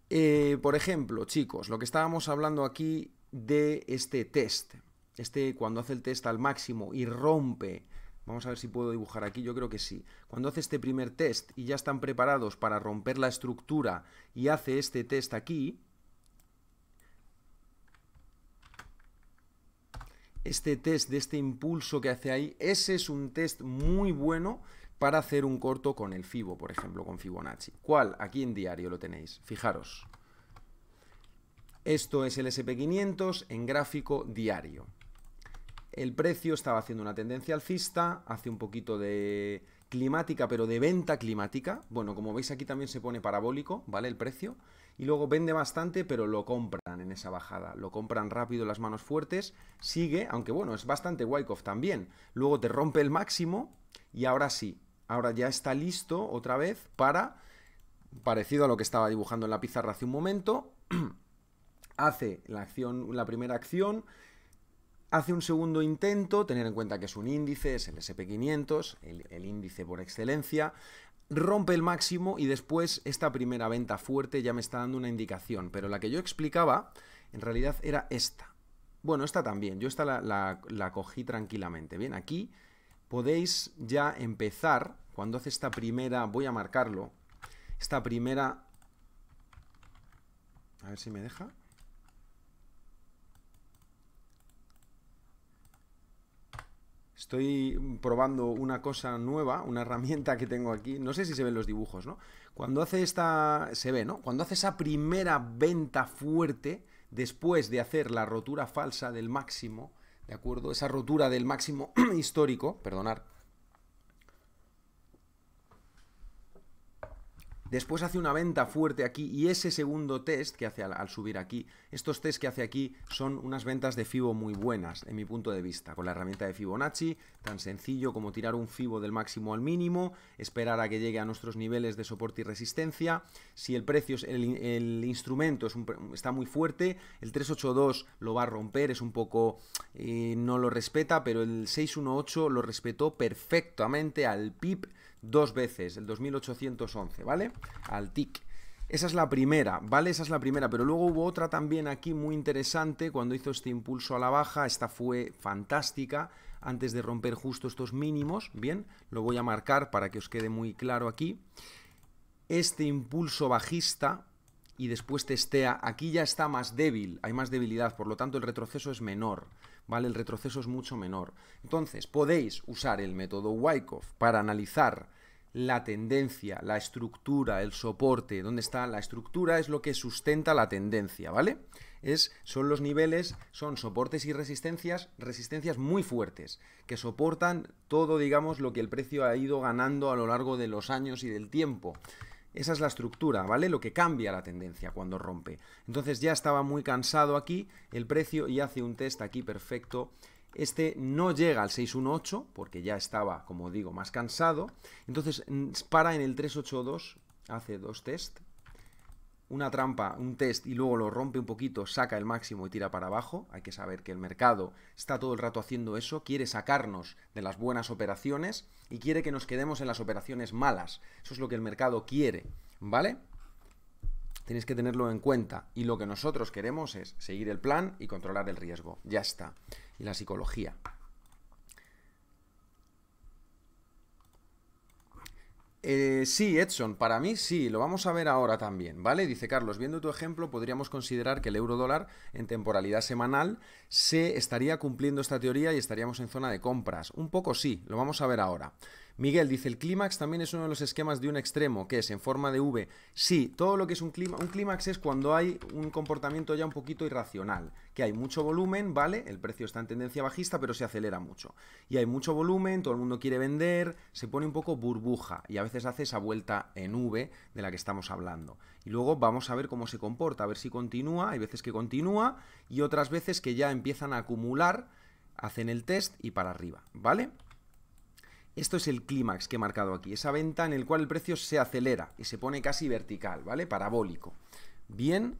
Eh, por ejemplo, chicos, lo que estábamos hablando aquí de este test. Este cuando hace el test al máximo y rompe Vamos a ver si puedo dibujar aquí, yo creo que sí. Cuando hace este primer test y ya están preparados para romper la estructura y hace este test aquí, este test de este impulso que hace ahí, ese es un test muy bueno para hacer un corto con el FIBO, por ejemplo, con Fibonacci. ¿Cuál? Aquí en diario lo tenéis. Fijaros. Esto es el SP500 en gráfico diario. El precio estaba haciendo una tendencia alcista, hace un poquito de climática, pero de venta climática. Bueno, como veis aquí también se pone parabólico, ¿vale? El precio y luego vende bastante, pero lo compran en esa bajada. Lo compran rápido las manos fuertes, sigue, aunque bueno, es bastante Wyckoff también. Luego te rompe el máximo y ahora sí, ahora ya está listo otra vez para, parecido a lo que estaba dibujando en la pizarra hace un momento, hace la, acción, la primera acción, hace un segundo intento, tener en cuenta que es un índice, es el SP500, el, índice por excelencia, rompe el máximo y después esta primera venta fuerte ya me está dando una indicación, pero la que yo explicaba en realidad era esta. Bueno, esta también, yo esta la, la cogí tranquilamente. Bien, aquí podéis ya empezar, cuando hace esta primera, voy a marcarlo, esta primera... A ver si me deja. Estoy probando una cosa nueva, una herramienta que tengo aquí. No sé si se ven los dibujos, ¿no? Cuando hace esta... Se ve, ¿no? Cuando hace esa primera venta fuerte, después de hacer la rotura falsa del máximo, ¿de acuerdo? Esa rotura del máximo histórico, perdonar, Después hace una venta fuerte aquí y ese segundo test que hace al, subir aquí, estos tests que hace aquí son unas ventas de FIBO muy buenas, en mi punto de vista, con la herramienta de Fibonacci, tan sencillo como tirar un FIBO del máximo al mínimo, esperar a que llegue a nuestros niveles de soporte y resistencia, si el precio, es, el, instrumento está muy fuerte, el 382 lo va a romper, es un poco, eh, no lo respeta, pero el 618 lo respetó perfectamente al PIB, dos veces, el 2811, ¿vale? Al TIC. Esa es la primera, ¿vale? Esa es la primera, pero luego hubo otra también aquí muy interesante cuando hizo este impulso a la baja, esta fue fantástica, antes de romper justo estos mínimos, ¿bien? Lo voy a marcar para que os quede muy claro aquí. Este impulso bajista y después testea, aquí ya está más débil, hay más debilidad, por lo tanto el retroceso es menor, ¿vale? El retroceso es mucho menor. Entonces, podéis usar el método Wyckoff para analizar la tendencia, la estructura, el soporte, dónde está la estructura es lo que sustenta la tendencia, ¿vale? Es, son los niveles, son soportes y resistencias, resistencias muy fuertes, que soportan todo, digamos, lo que el precio ha ido ganando a lo largo de los años y del tiempo. Esa es la estructura, ¿vale? Lo que cambia la tendencia cuando rompe. Entonces ya estaba muy cansado aquí el precio y hace un test aquí perfecto este no llega al 618 porque ya estaba, como digo, más cansado. Entonces para en el 382, hace dos test, una trampa, un test y luego lo rompe un poquito, saca el máximo y tira para abajo. Hay que saber que el mercado está todo el rato haciendo eso, quiere sacarnos de las buenas operaciones y quiere que nos quedemos en las operaciones malas. Eso es lo que el mercado quiere, ¿vale? Tienes que tenerlo en cuenta. Y lo que nosotros queremos es seguir el plan y controlar el riesgo. Ya está. Y la psicología. Eh, sí, Edson, para mí sí, lo vamos a ver ahora también, ¿vale? Dice Carlos, viendo tu ejemplo, podríamos considerar que el euro dólar en temporalidad semanal se estaría cumpliendo esta teoría y estaríamos en zona de compras. Un poco sí, lo vamos a ver ahora. Miguel dice, el clímax también es uno de los esquemas de un extremo, que es en forma de V. Sí, todo lo que es un clímax, un clímax es cuando hay un comportamiento ya un poquito irracional, que hay mucho volumen, ¿vale? El precio está en tendencia bajista, pero se acelera mucho. Y hay mucho volumen, todo el mundo quiere vender, se pone un poco burbuja y a veces hace esa vuelta en V de la que estamos hablando. Y luego vamos a ver cómo se comporta, a ver si continúa, hay veces que continúa y otras veces que ya empiezan a acumular, hacen el test y para arriba, ¿vale? Esto es el clímax que he marcado aquí, esa venta en el cual el precio se acelera y se pone casi vertical, ¿vale? Parabólico. Bien.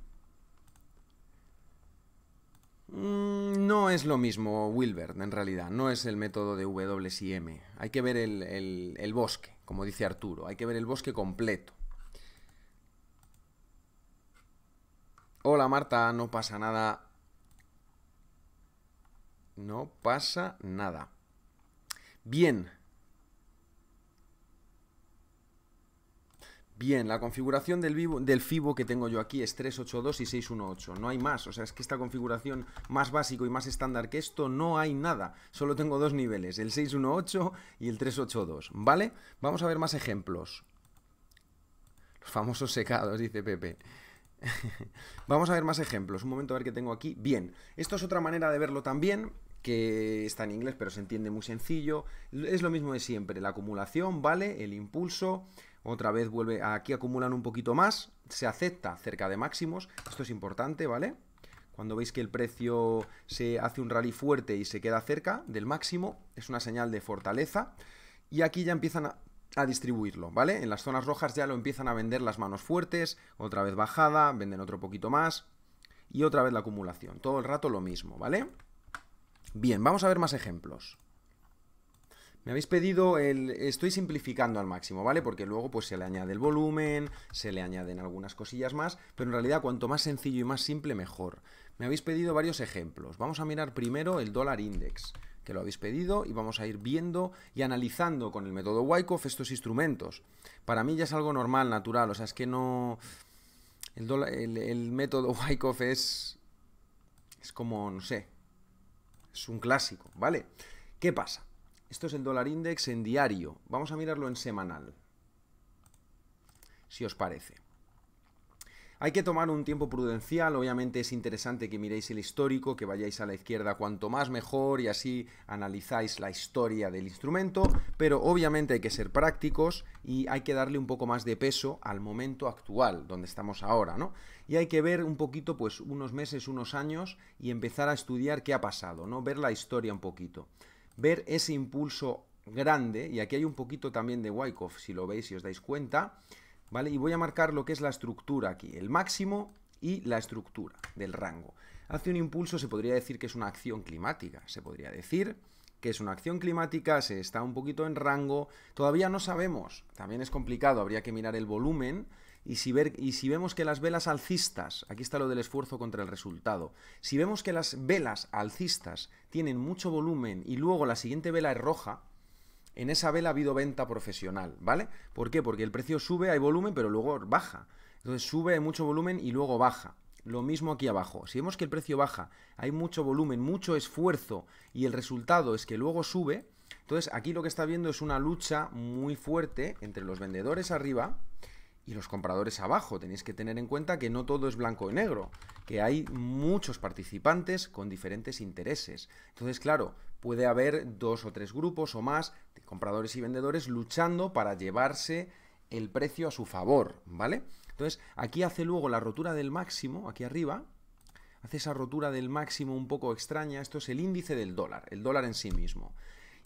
Mm, no es lo mismo Wilbert, en realidad, no es el método de WSIM. Hay que ver el, el bosque, como dice Arturo, hay que ver el bosque completo. Hola Marta, no pasa nada. No pasa nada. Bien, Bien, la configuración del, del FIBO que tengo yo aquí es 382 y 618, no hay más, o sea, es que esta configuración más básico y más estándar que esto no hay nada, solo tengo dos niveles, el 618 y el 382, ¿vale? Vamos a ver más ejemplos. Los famosos secados, dice Pepe. Vamos a ver más ejemplos, un momento a ver qué tengo aquí. Bien, esto es otra manera de verlo también, que está en inglés, pero se entiende muy sencillo. Es lo mismo de siempre, la acumulación, ¿vale? El impulso, otra vez vuelve, aquí acumulan un poquito más, se acepta cerca de máximos, esto es importante, ¿vale? Cuando veis que el precio se hace un rally fuerte y se queda cerca del máximo, es una señal de fortaleza. Y aquí ya empiezan a, distribuirlo, ¿vale? En las zonas rojas ya lo empiezan a vender las manos fuertes, otra vez bajada, venden otro poquito más y otra vez la acumulación. Todo el rato lo mismo, ¿vale? Bien, vamos a ver más ejemplos. Me habéis pedido el... Estoy simplificando al máximo, ¿vale? Porque luego pues se le añade el volumen, se le añaden algunas cosillas más, pero en realidad cuanto más sencillo y más simple mejor. Me habéis pedido varios ejemplos. Vamos a mirar primero el dólar index, que lo habéis pedido, y vamos a ir viendo y analizando con el método Wyckoff estos instrumentos. Para mí ya es algo normal, natural, o sea, es que no... El, el método Wyckoff es... es como, no sé, es un clásico, ¿vale? ¿Qué pasa? Esto es el dólar index en diario. Vamos a mirarlo en semanal, si os parece. Hay que tomar un tiempo prudencial, obviamente es interesante que miréis el histórico, que vayáis a la izquierda cuanto más mejor y así analizáis la historia del instrumento, pero obviamente hay que ser prácticos y hay que darle un poco más de peso al momento actual, donde estamos ahora, ¿no? Y hay que ver un poquito, pues unos meses, unos años y empezar a estudiar qué ha pasado, ¿no? Ver la historia un poquito ver ese impulso grande, y aquí hay un poquito también de Wyckoff, si lo veis, y os dais cuenta, ¿vale? Y voy a marcar lo que es la estructura aquí, el máximo y la estructura del rango. Hace un impulso, se podría decir que es una acción climática, se podría decir que es una acción climática, se está un poquito en rango, todavía no sabemos, también es complicado, habría que mirar el volumen, y si, y si vemos que las velas alcistas, aquí está lo del esfuerzo contra el resultado, si vemos que las velas alcistas tienen mucho volumen y luego la siguiente vela es roja, en esa vela ha habido venta profesional, ¿vale? ¿Por qué? Porque el precio sube, hay volumen, pero luego baja. Entonces sube, hay mucho volumen y luego baja. Lo mismo aquí abajo. Si vemos que el precio baja, hay mucho volumen, mucho esfuerzo y el resultado es que luego sube, entonces aquí lo que está viendo es una lucha muy fuerte entre los vendedores arriba y los compradores abajo. Tenéis que tener en cuenta que no todo es blanco y negro, que hay muchos participantes con diferentes intereses. Entonces, claro, puede haber dos o tres grupos o más de compradores y vendedores luchando para llevarse el precio a su favor, ¿vale? Entonces, aquí hace luego la rotura del máximo, aquí arriba, hace esa rotura del máximo un poco extraña, esto es el índice del dólar, el dólar en sí mismo.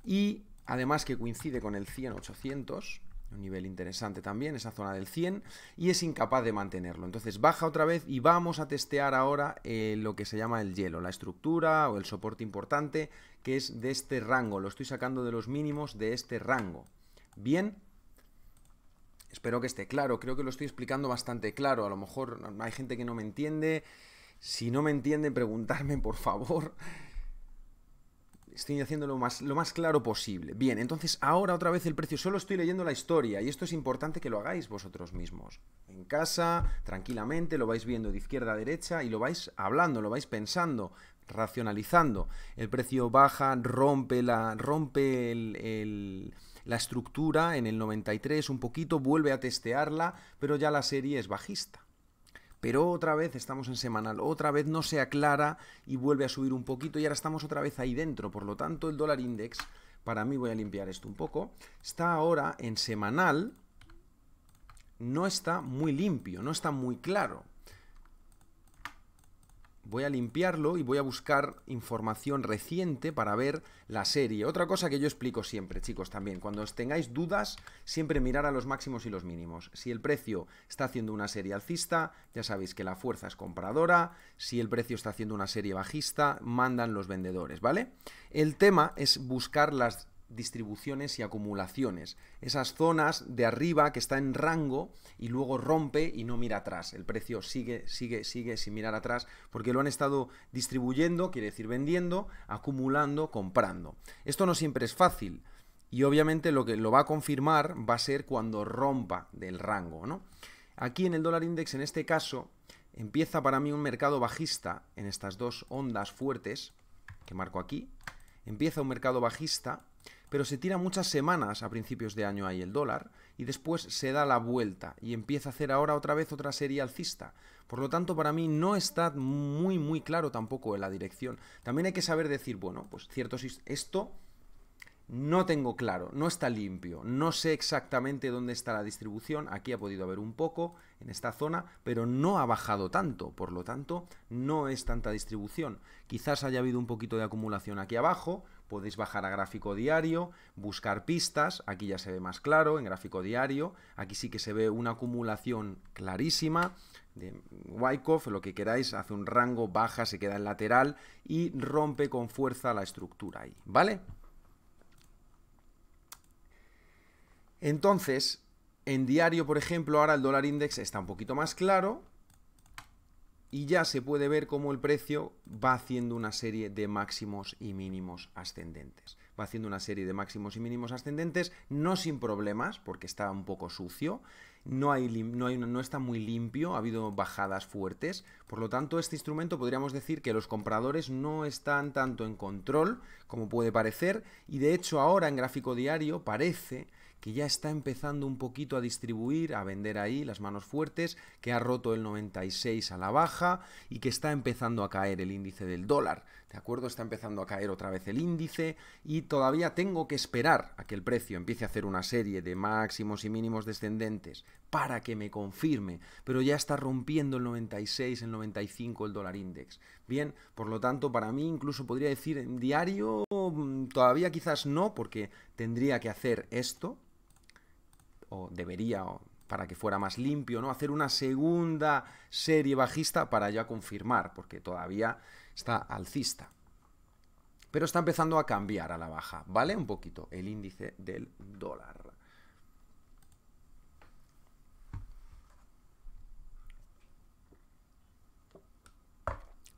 Y además que coincide con el 100-800, un nivel interesante también, esa zona del 100, y es incapaz de mantenerlo. Entonces baja otra vez y vamos a testear ahora eh, lo que se llama el hielo, la estructura o el soporte importante, que es de este rango. Lo estoy sacando de los mínimos de este rango. Bien. Espero que esté claro, creo que lo estoy explicando bastante claro. A lo mejor hay gente que no me entiende. Si no me entiende, preguntarme por favor. Estoy haciendo más, lo más claro posible. Bien, entonces ahora otra vez el precio. Solo estoy leyendo la historia y esto es importante que lo hagáis vosotros mismos. En casa, tranquilamente, lo vais viendo de izquierda a derecha y lo vais hablando, lo vais pensando, racionalizando. El precio baja, rompe la, rompe la estructura en el 93 un poquito, vuelve a testearla, pero ya la serie es bajista pero otra vez estamos en semanal, otra vez no se aclara y vuelve a subir un poquito y ahora estamos otra vez ahí dentro, por lo tanto el dólar index, para mí voy a limpiar esto un poco, está ahora en semanal, no está muy limpio, no está muy claro, voy a limpiarlo y voy a buscar información reciente para ver la serie. Otra cosa que yo explico siempre, chicos, también, cuando os tengáis dudas, siempre mirar a los máximos y los mínimos. Si el precio está haciendo una serie alcista, ya sabéis que la fuerza es compradora, si el precio está haciendo una serie bajista, mandan los vendedores, ¿vale? El tema es buscar las distribuciones y acumulaciones. Esas zonas de arriba que está en rango y luego rompe y no mira atrás. El precio sigue, sigue, sigue sin mirar atrás porque lo han estado distribuyendo, quiere decir vendiendo, acumulando, comprando. Esto no siempre es fácil y obviamente lo que lo va a confirmar va a ser cuando rompa del rango. ¿no? Aquí en el dólar index, en este caso, empieza para mí un mercado bajista en estas dos ondas fuertes que marco aquí. Empieza un mercado bajista pero se tira muchas semanas a principios de año ahí el dólar y después se da la vuelta y empieza a hacer ahora otra vez otra serie alcista. Por lo tanto, para mí no está muy muy claro tampoco en la dirección. También hay que saber decir, bueno, pues cierto, esto no tengo claro, no está limpio, no sé exactamente dónde está la distribución, aquí ha podido haber un poco en esta zona, pero no ha bajado tanto, por lo tanto no es tanta distribución. Quizás haya habido un poquito de acumulación aquí abajo, podéis bajar a gráfico diario, buscar pistas, aquí ya se ve más claro en gráfico diario, aquí sí que se ve una acumulación clarísima de Wyckoff, lo que queráis, hace un rango, baja, se queda en lateral y rompe con fuerza la estructura ahí, ¿vale? Entonces, en diario, por ejemplo, ahora el dólar index está un poquito más claro, y ya se puede ver cómo el precio va haciendo una serie de máximos y mínimos ascendentes. Va haciendo una serie de máximos y mínimos ascendentes, no sin problemas, porque está un poco sucio, no, hay, no está muy limpio, ha habido bajadas fuertes, por lo tanto este instrumento podríamos decir que los compradores no están tanto en control como puede parecer, y de hecho ahora en gráfico diario parece que ya está empezando un poquito a distribuir, a vender ahí las manos fuertes, que ha roto el 96 a la baja y que está empezando a caer el índice del dólar. ¿De acuerdo? Está empezando a caer otra vez el índice y todavía tengo que esperar a que el precio empiece a hacer una serie de máximos y mínimos descendentes para que me confirme, pero ya está rompiendo el 96, el 95 el dólar index. Bien, por lo tanto, para mí incluso podría decir en diario, mm, todavía quizás no, porque tendría que hacer esto, o debería, para que fuera más limpio, ¿no? Hacer una segunda serie bajista para ya confirmar, porque todavía está alcista. Pero está empezando a cambiar a la baja, ¿vale? Un poquito el índice del dólar.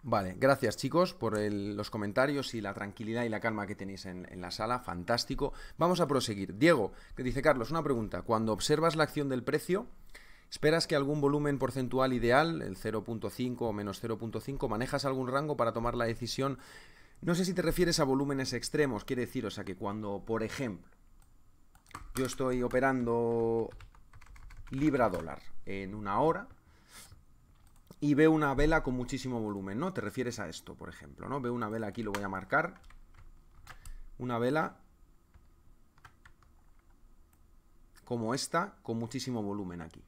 Vale, gracias chicos por los comentarios y la tranquilidad y la calma que tenéis en, la sala, fantástico. Vamos a proseguir. Diego, que dice Carlos, una pregunta. Cuando observas la acción del precio, ¿esperas que algún volumen porcentual ideal, el 0.5 o menos 0.5, manejas algún rango para tomar la decisión? No sé si te refieres a volúmenes extremos, quiere decir, o sea, que cuando, por ejemplo, yo estoy operando libra dólar en una hora, y veo una vela con muchísimo volumen, ¿no? Te refieres a esto, por ejemplo, ¿no? Veo una vela aquí, lo voy a marcar. Una vela como esta, con muchísimo volumen aquí.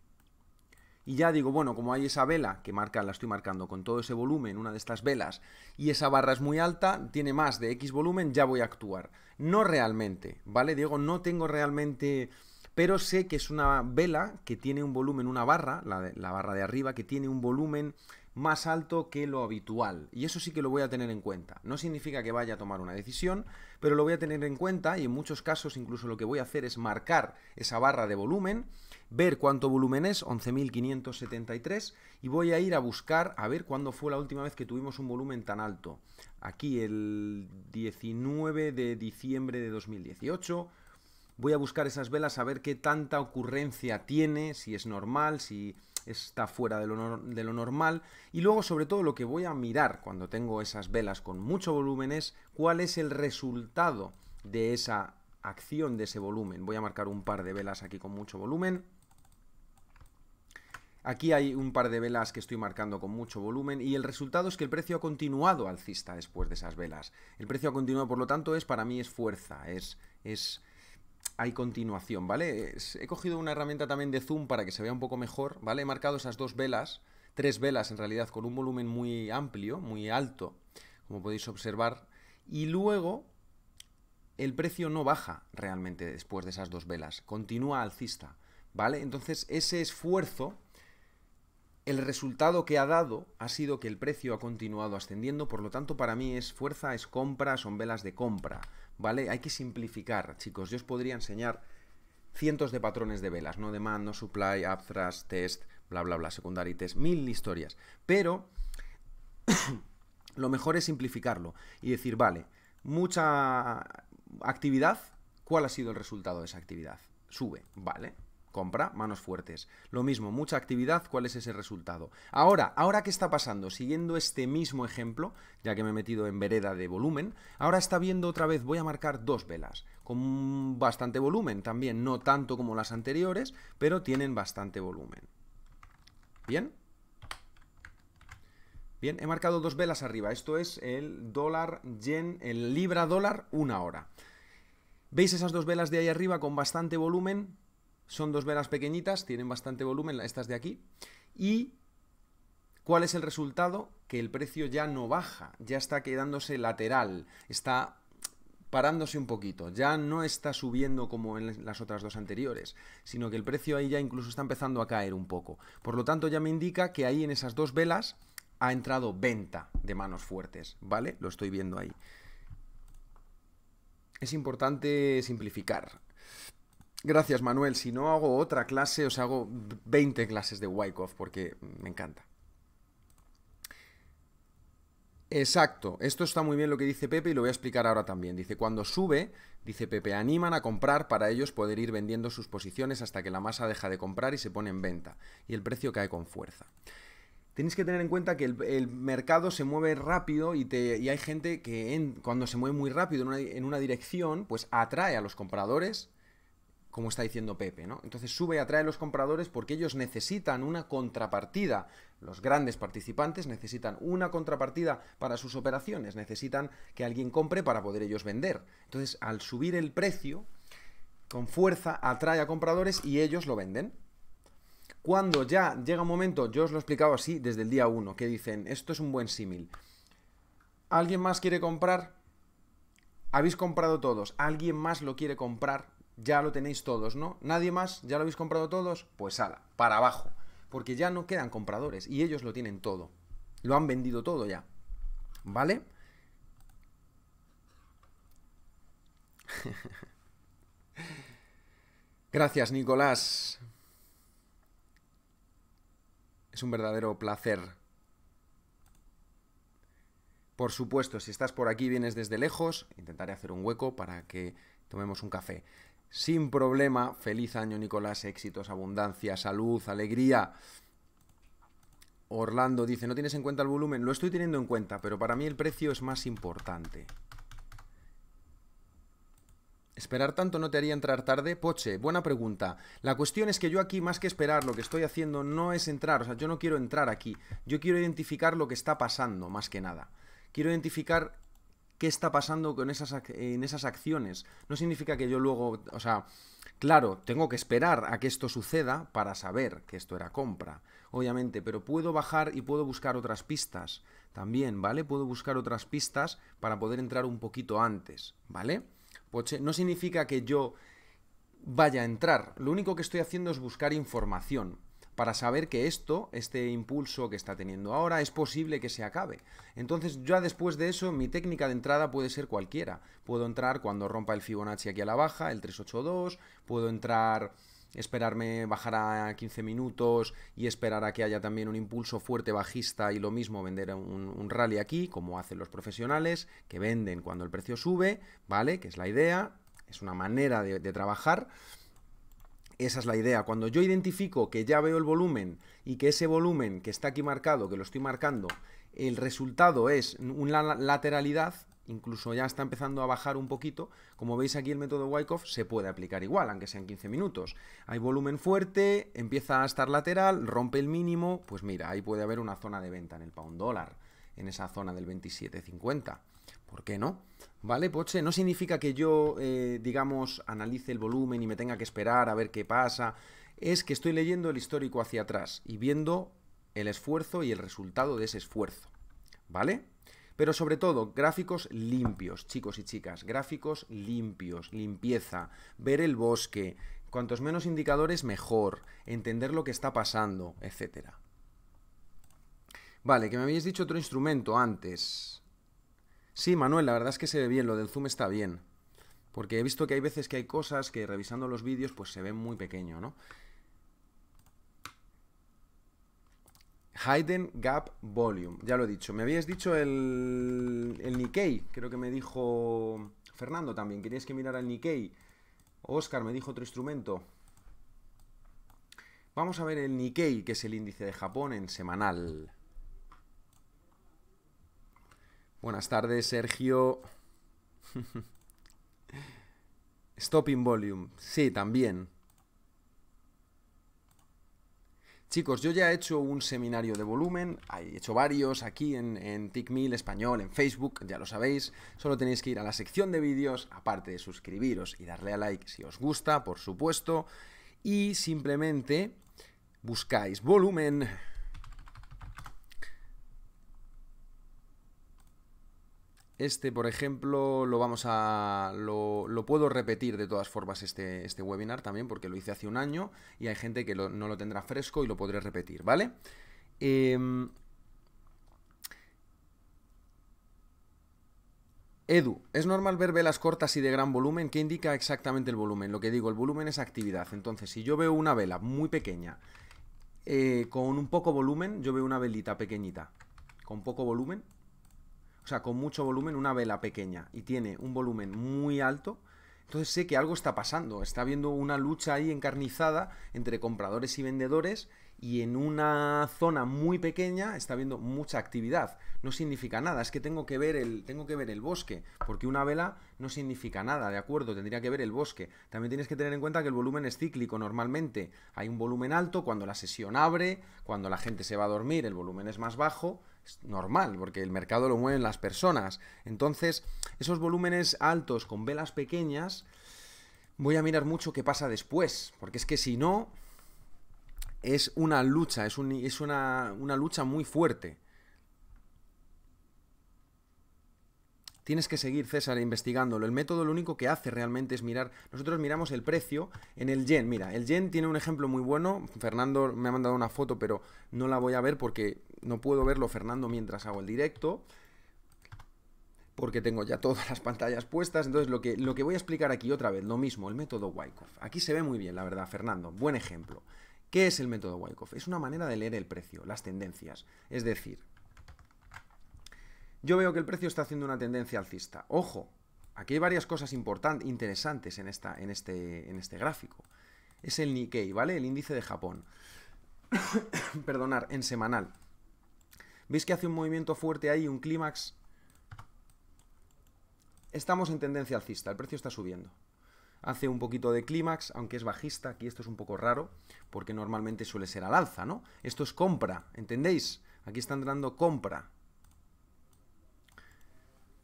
Y ya digo, bueno, como hay esa vela que marca, la estoy marcando con todo ese volumen, una de estas velas, y esa barra es muy alta, tiene más de X volumen, ya voy a actuar. No realmente, ¿vale? Digo, no tengo realmente pero sé que es una vela que tiene un volumen, una barra, la, barra de arriba, que tiene un volumen más alto que lo habitual. Y eso sí que lo voy a tener en cuenta. No significa que vaya a tomar una decisión, pero lo voy a tener en cuenta y en muchos casos incluso lo que voy a hacer es marcar esa barra de volumen, ver cuánto volumen es, 11.573, y voy a ir a buscar a ver cuándo fue la última vez que tuvimos un volumen tan alto. Aquí el 19 de diciembre de 2018 voy a buscar esas velas a ver qué tanta ocurrencia tiene, si es normal, si está fuera de lo, de lo, normal. Y luego, sobre todo, lo que voy a mirar cuando tengo esas velas con mucho volumen es cuál es el resultado de esa acción, de ese volumen. Voy a marcar un par de velas aquí con mucho volumen. Aquí hay un par de velas que estoy marcando con mucho volumen y el resultado es que el precio ha continuado alcista después de esas velas. El precio ha continuado, por lo tanto, es para mí es fuerza, es, es hay continuación, ¿vale? He cogido una herramienta también de zoom para que se vea un poco mejor, ¿vale? He marcado esas dos velas, tres velas en realidad, con un volumen muy amplio, muy alto, como podéis observar. Y luego el precio no baja realmente después de esas dos velas, continúa alcista, ¿vale? Entonces ese esfuerzo, el resultado que ha dado ha sido que el precio ha continuado ascendiendo, por lo tanto para mí es fuerza, es compra, son velas de compra, ¿vale? Hay que simplificar, chicos. Yo os podría enseñar cientos de patrones de velas, no demand, no supply, upthrust, test, bla, bla, bla, secondary test, mil historias. Pero lo mejor es simplificarlo y decir, vale, mucha actividad, ¿cuál ha sido el resultado de esa actividad? Sube, vale, compra, manos fuertes. Lo mismo, mucha actividad, ¿cuál es ese resultado? Ahora, ahora qué está pasando? Siguiendo este mismo ejemplo, ya que me he metido en vereda de volumen, ahora está viendo otra vez, voy a marcar dos velas, con bastante volumen también, no tanto como las anteriores, pero tienen bastante volumen. ¿Bien? Bien, he marcado dos velas arriba. Esto es el dólar yen, el libra dólar una hora. ¿Veis esas dos velas de ahí arriba con bastante volumen? Son dos velas pequeñitas, tienen bastante volumen, estas de aquí. ¿Y cuál es el resultado? Que el precio ya no baja, ya está quedándose lateral, está parándose un poquito, ya no está subiendo como en las otras dos anteriores, sino que el precio ahí ya incluso está empezando a caer un poco. Por lo tanto, ya me indica que ahí en esas dos velas ha entrado venta de manos fuertes, ¿vale? Lo estoy viendo ahí. Es importante simplificar. Gracias, Manuel. Si no hago otra clase, os hago 20 clases de Wyckoff porque me encanta. Exacto, esto está muy bien lo que dice Pepe y lo voy a explicar ahora también. Dice, cuando sube, dice Pepe, animan a comprar para ellos poder ir vendiendo sus posiciones hasta que la masa deja de comprar y se pone en venta y el precio cae con fuerza. Tenéis que tener en cuenta que el, mercado se mueve rápido y, hay gente que cuando se mueve muy rápido en una, en una dirección, pues atrae a los compradores como está diciendo Pepe, ¿no? Entonces sube y atrae a los compradores porque ellos necesitan una contrapartida. Los grandes participantes necesitan una contrapartida para sus operaciones, necesitan que alguien compre para poder ellos vender. Entonces, al subir el precio, con fuerza atrae a compradores y ellos lo venden. Cuando ya llega un momento, yo os lo he explicado así desde el día 1, que dicen, esto es un buen símil. ¿Alguien más quiere comprar? Habéis comprado todos. ¿Alguien más lo quiere comprar? ya lo tenéis todos, ¿no? ¿Nadie más? ¿Ya lo habéis comprado todos? Pues ala, para abajo. Porque ya no quedan compradores y ellos lo tienen todo. Lo han vendido todo ya. ¿Vale? Gracias, Nicolás. Es un verdadero placer. Por supuesto, si estás por aquí, vienes desde lejos, intentaré hacer un hueco para que tomemos un café sin problema. Feliz año, Nicolás. Éxitos, abundancia, salud, alegría. Orlando dice, ¿no tienes en cuenta el volumen? Lo estoy teniendo en cuenta, pero para mí el precio es más importante. ¿Esperar tanto no te haría entrar tarde? Poche, buena pregunta. La cuestión es que yo aquí, más que esperar, lo que estoy haciendo no es entrar, o sea, yo no quiero entrar aquí. Yo quiero identificar lo que está pasando, más que nada. Quiero identificar qué está pasando con esas, en esas acciones. No significa que yo luego, o sea, claro, tengo que esperar a que esto suceda para saber que esto era compra, obviamente, pero puedo bajar y puedo buscar otras pistas también, ¿vale? Puedo buscar otras pistas para poder entrar un poquito antes, ¿vale? no significa que yo vaya a entrar, lo único que estoy haciendo es buscar información para saber que esto, este impulso que está teniendo ahora, es posible que se acabe. Entonces, ya después de eso, mi técnica de entrada puede ser cualquiera. Puedo entrar cuando rompa el Fibonacci aquí a la baja, el 382, puedo entrar esperarme bajar a 15 minutos y esperar a que haya también un impulso fuerte bajista y lo mismo vender un, rally aquí, como hacen los profesionales, que venden cuando el precio sube, ¿vale? Que es la idea, es una manera de trabajar. Esa es la idea. Cuando yo identifico que ya veo el volumen y que ese volumen que está aquí marcado, que lo estoy marcando, el resultado es una lateralidad, incluso ya está empezando a bajar un poquito. Como veis aquí el método Wyckoff se puede aplicar igual, aunque sean 15 minutos. Hay volumen fuerte, empieza a estar lateral, rompe el mínimo, pues mira, ahí puede haber una zona de venta en el pound dólar, en esa zona del 27.50. ¿Por qué no? ¿Vale, Poche? No significa que yo, eh, digamos, analice el volumen y me tenga que esperar a ver qué pasa. Es que estoy leyendo el histórico hacia atrás y viendo el esfuerzo y el resultado de ese esfuerzo. ¿Vale? Pero sobre todo, gráficos limpios, chicos y chicas, gráficos limpios, limpieza, ver el bosque, cuantos menos indicadores mejor, entender lo que está pasando, etc. Vale, que me habéis dicho otro instrumento antes. Sí, Manuel, la verdad es que se ve bien, lo del zoom está bien. Porque he visto que hay veces que hay cosas que revisando los vídeos pues se ven muy pequeño, ¿no? Hidden Gap Volume, ya lo he dicho. Me habías dicho el, el Nikkei, creo que me dijo Fernando también. Querías que mirar al Nikkei. Oscar me dijo otro instrumento. Vamos a ver el Nikkei, que es el índice de Japón en semanal. Buenas tardes, Sergio. Stopping volume. Sí, también. Chicos, yo ya he hecho un seminario de volumen, he hecho varios aquí en, en español, en Facebook, ya lo sabéis. Solo tenéis que ir a la sección de vídeos, aparte de suscribiros y darle a like si os gusta, por supuesto. Y simplemente buscáis volumen Este, por ejemplo, lo vamos a. Lo, puedo repetir de todas formas este, este, webinar también, porque lo hice hace un año y hay gente que no lo tendrá fresco y lo podré repetir, ¿vale? Em, Edu, es normal ver velas cortas y de gran volumen. ¿Qué indica exactamente el volumen? Lo que digo, el volumen es actividad. Entonces, si yo veo una vela muy pequeña, eh, con un poco volumen, yo veo una velita pequeñita, con poco volumen, o sea, con mucho volumen, una vela pequeña y tiene un volumen muy alto, entonces sé que algo está pasando. Está habiendo una lucha ahí encarnizada entre compradores y vendedores y en una zona muy pequeña está habiendo mucha actividad. No significa nada, es que tengo que ver el, tengo que ver el bosque, porque una vela no significa nada, ¿de acuerdo? Tendría que ver el bosque. También tienes que tener en cuenta que el volumen es cíclico normalmente. Hay un volumen alto cuando la sesión abre, cuando la gente se va a dormir, el volumen es más bajo, es normal, porque el mercado lo mueven las personas. Entonces, esos volúmenes altos con velas pequeñas, voy a mirar mucho qué pasa después, porque es que si no, es una lucha, es, es una, una lucha muy fuerte. Tienes que seguir, César, investigándolo. El método lo único que hace realmente es mirar. Nosotros miramos el precio en el yen. Mira, el yen tiene un ejemplo muy bueno. Fernando me ha mandado una foto, pero no la voy a ver porque no puedo verlo, Fernando, mientras hago el directo, porque tengo ya todas las pantallas puestas. Entonces, lo que, lo que voy a explicar aquí otra vez, lo mismo, el método Wyckoff. Aquí se ve muy bien, la verdad, Fernando. Buen ejemplo. ¿Qué es el método Wyckoff? Es una manera de leer el precio, las tendencias. Es decir, yo veo que el precio está haciendo una tendencia alcista. Ojo, aquí hay varias cosas importantes, interesantes en, esta, en, este, en este gráfico. Es el Nikkei, ¿vale? El índice de Japón. Perdonar, en semanal. ¿Veis que hace un movimiento fuerte ahí, un clímax? Estamos en tendencia alcista, el precio está subiendo. Hace un poquito de clímax, aunque es bajista, aquí esto es un poco raro, porque normalmente suele ser al alza, ¿no? Esto es compra, ¿entendéis? Aquí está entrando compra.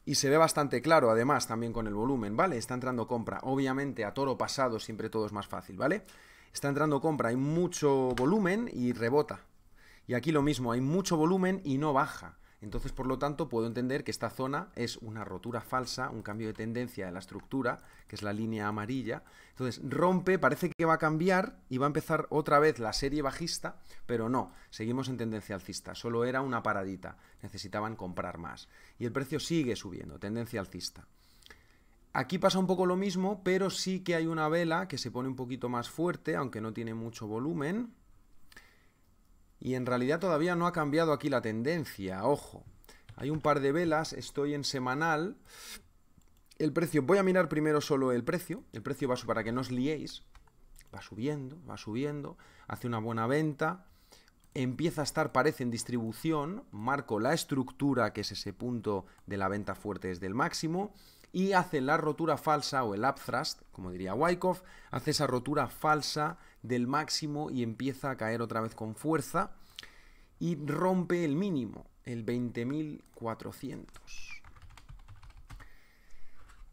Y se ve bastante claro, además, también con el volumen, ¿vale? Está entrando compra. Obviamente, a toro pasado siempre todo es más fácil, ¿vale? Está entrando compra, hay mucho volumen y rebota, y aquí lo mismo, hay mucho volumen y no baja. Entonces, por lo tanto, puedo entender que esta zona es una rotura falsa, un cambio de tendencia de la estructura, que es la línea amarilla. Entonces, rompe, parece que va a cambiar y va a empezar otra vez la serie bajista, pero no, seguimos en tendencia alcista, solo era una paradita, necesitaban comprar más. Y el precio sigue subiendo, tendencia alcista. Aquí pasa un poco lo mismo, pero sí que hay una vela que se pone un poquito más fuerte, aunque no tiene mucho volumen, y en realidad todavía no ha cambiado aquí la tendencia, ojo. Hay un par de velas, estoy en semanal. El precio, voy a mirar primero solo el precio. El precio va para que no os liéis. Va subiendo, va subiendo, hace una buena venta. Empieza a estar, parece, en distribución. Marco la estructura, que es ese punto de la venta fuerte desde el máximo y hace la rotura falsa o el upthrust, como diría Wyckoff, hace esa rotura falsa del máximo y empieza a caer otra vez con fuerza y rompe el mínimo, el 20.400.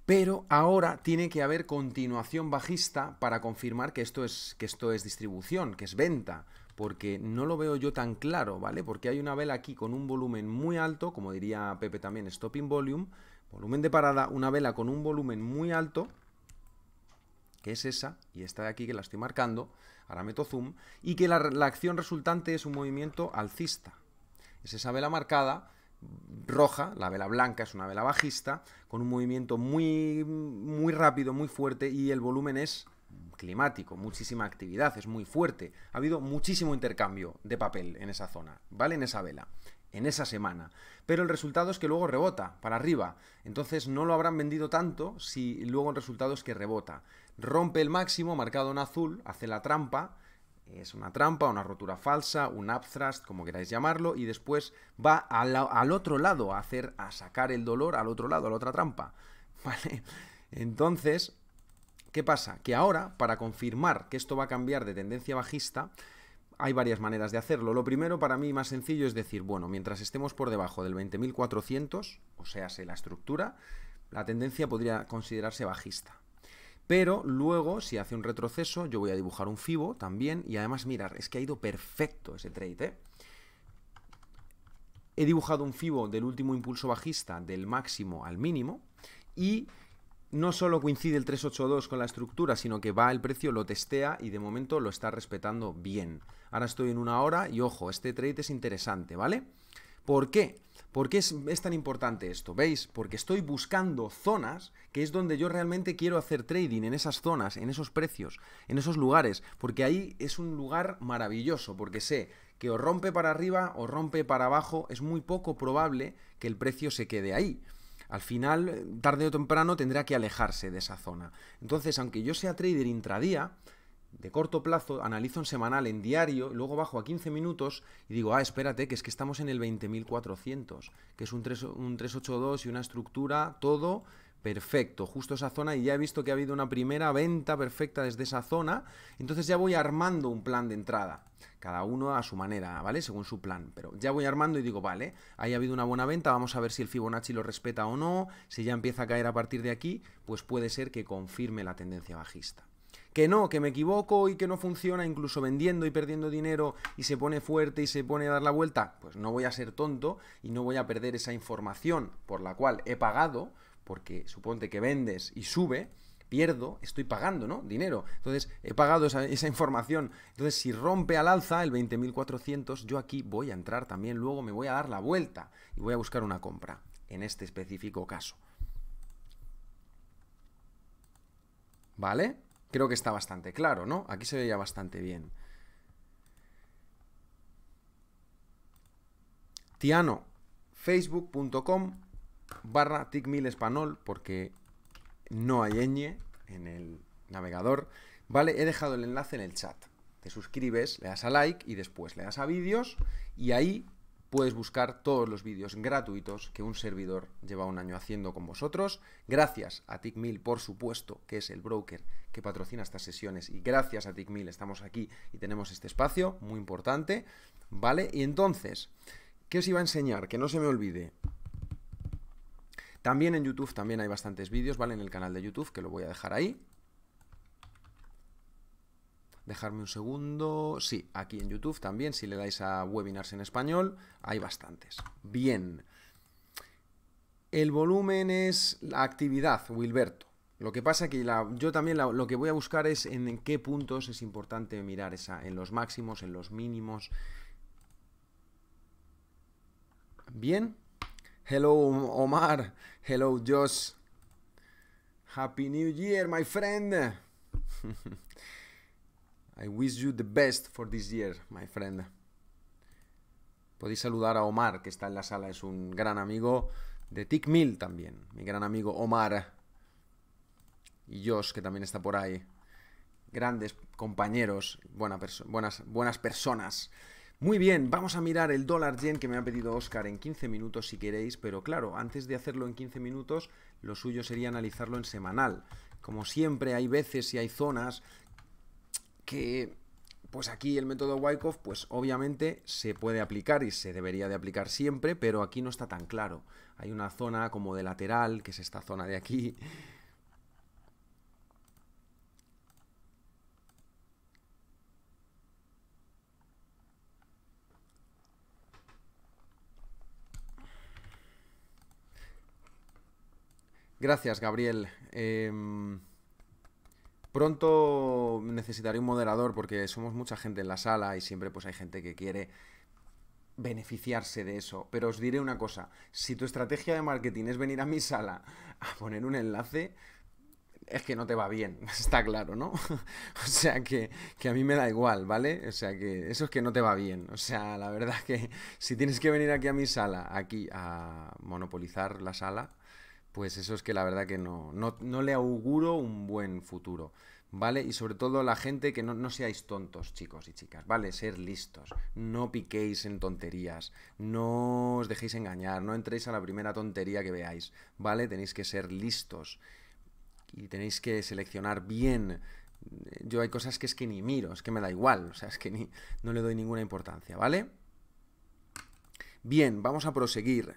Pero ahora tiene que haber continuación bajista para confirmar que esto, es, que esto es distribución, que es venta, porque no lo veo yo tan claro, ¿vale? Porque hay una vela aquí con un volumen muy alto, como diría Pepe también, stopping volume, volumen de parada, una vela con un volumen muy alto, que es esa, y esta de aquí que la estoy marcando, ahora meto zoom, y que la, la acción resultante es un movimiento alcista. Es esa vela marcada roja, la vela blanca es una vela bajista, con un movimiento muy, muy rápido, muy fuerte, y el volumen es climático, muchísima actividad, es muy fuerte. Ha habido muchísimo intercambio de papel en esa zona, ¿vale? En esa vela, en esa semana. Pero el resultado es que luego rebota para arriba. Entonces no lo habrán vendido tanto si luego el resultado es que rebota rompe el máximo marcado en azul, hace la trampa, es una trampa, una rotura falsa, un upthrust, como queráis llamarlo, y después va al otro lado a hacer, a sacar el dolor al otro lado, a la otra trampa. ¿Vale? Entonces, ¿qué pasa? Que ahora, para confirmar que esto va a cambiar de tendencia bajista, hay varias maneras de hacerlo. Lo primero, para mí, más sencillo es decir, bueno, mientras estemos por debajo del 20.400, o sea, la estructura, la tendencia podría considerarse bajista. Pero luego, si hace un retroceso, yo voy a dibujar un FIBO también. Y además, mirar, es que ha ido perfecto ese trade. ¿eh? He dibujado un FIBO del último impulso bajista, del máximo al mínimo. Y no solo coincide el 382 con la estructura, sino que va el precio, lo testea y de momento lo está respetando bien. Ahora estoy en una hora y ojo, este trade es interesante, ¿vale? ¿Por qué? ¿Por qué es, es, tan importante esto? ¿Veis? Porque estoy buscando zonas que es donde yo realmente quiero hacer trading, en esas zonas, en esos precios, en esos lugares, porque ahí es un lugar maravilloso, porque sé que os rompe para arriba o rompe para abajo, es muy poco probable que el precio se quede ahí. Al final, eh, tarde o temprano, tendrá que alejarse de esa zona. Entonces, aunque yo sea trader intradía, de corto plazo, analizo en semanal, en diario, luego bajo a 15 minutos y digo, ah, espérate, que es que estamos en el 20.400, que es un, 382 y una estructura, todo perfecto, justo esa zona y ya he visto que ha habido una primera venta perfecta desde esa zona, entonces ya voy armando un plan de entrada, cada uno a su manera, ¿vale? Según su plan, pero ya voy armando y digo, vale, ahí ha habido una buena venta, vamos a ver si el Fibonacci lo respeta o no, si ya empieza a caer a partir de aquí, pues puede ser que confirme la tendencia bajista que no, que me equivoco y que no funciona, incluso vendiendo y perdiendo dinero y se pone fuerte y se pone a dar la vuelta, pues no voy a ser tonto y no voy a perder esa información por la cual he pagado, porque suponte que vendes y sube, pierdo, estoy pagando, ¿no? Dinero. Entonces, he pagado esa, esa información. Entonces, si rompe al alza el 20.400, yo aquí voy a entrar también, luego me voy a dar la vuelta y voy a buscar una compra, en este específico caso. ¿Vale? Creo que está bastante claro, ¿no? Aquí se veía bastante bien. Tiano, facebook.com barra ticmilespanol, porque no hay ñ en el navegador. Vale, he dejado el enlace en el chat. Te suscribes, le das a like y después le das a vídeos y ahí puedes buscar todos los vídeos gratuitos que un servidor lleva un año haciendo con vosotros. Gracias a TickMill, por supuesto, que es el broker que patrocina estas sesiones y gracias a TickMill estamos aquí y tenemos este espacio, muy importante, ¿vale? Y entonces, ¿qué os iba a enseñar? Que no se me olvide. También en YouTube también hay bastantes vídeos, ¿vale? En el canal de YouTube, que lo voy a dejar ahí, Dejarme un segundo. Sí, aquí en YouTube también, si le dais a webinars en español, hay bastantes. Bien. El volumen es la actividad, Wilberto. Lo que pasa que yo también lo que voy a buscar es en, en qué puntos es importante mirar esa, en los máximos, en los mínimos. Bien. Hello Omar, hello Josh. Happy New Year, my friend. I wish you the best for this year, my friend. Podéis saludar a Omar, que está en la sala, es un gran amigo de Tickmill también, mi gran amigo Omar. Y Josh, que también está por ahí. Grandes compañeros, buenas, buenas personas. Muy bien, vamos a mirar el dólar yen que me ha pedido Oscar en 15 minutos si queréis, pero claro, antes de hacerlo en 15 minutos, lo suyo sería analizarlo en semanal. Como siempre, hay veces y hay zonas que pues aquí el método Wyckoff, pues obviamente se puede aplicar y se debería de aplicar siempre, pero aquí no está tan claro. Hay una zona como de lateral, que es esta zona de aquí. Gracias, Gabriel. Em, Pronto necesitaré un moderador porque somos mucha gente en la sala y siempre pues hay gente que quiere beneficiarse de eso. Pero os diré una cosa, si tu estrategia de marketing es venir a mi sala a poner un enlace, es que no te va bien, está claro, ¿no? o sea que, que, a mí me da igual, ¿vale? O sea que eso es que no te va bien. O sea, la verdad que si tienes que venir aquí a mi sala, aquí a monopolizar la sala, pues eso es que la verdad que no, no, le auguro un buen futuro. ¿vale? Y sobre todo la gente que no, no, seáis tontos, chicos y chicas, ¿vale? Ser listos, no piquéis en tonterías, no os dejéis engañar, no entréis a la primera tontería que veáis, ¿vale? Tenéis que ser listos y tenéis que seleccionar bien. Yo hay cosas que es que ni miro, es que me da igual, o sea, es que ni, no le doy ninguna importancia, ¿vale? Bien, vamos a proseguir.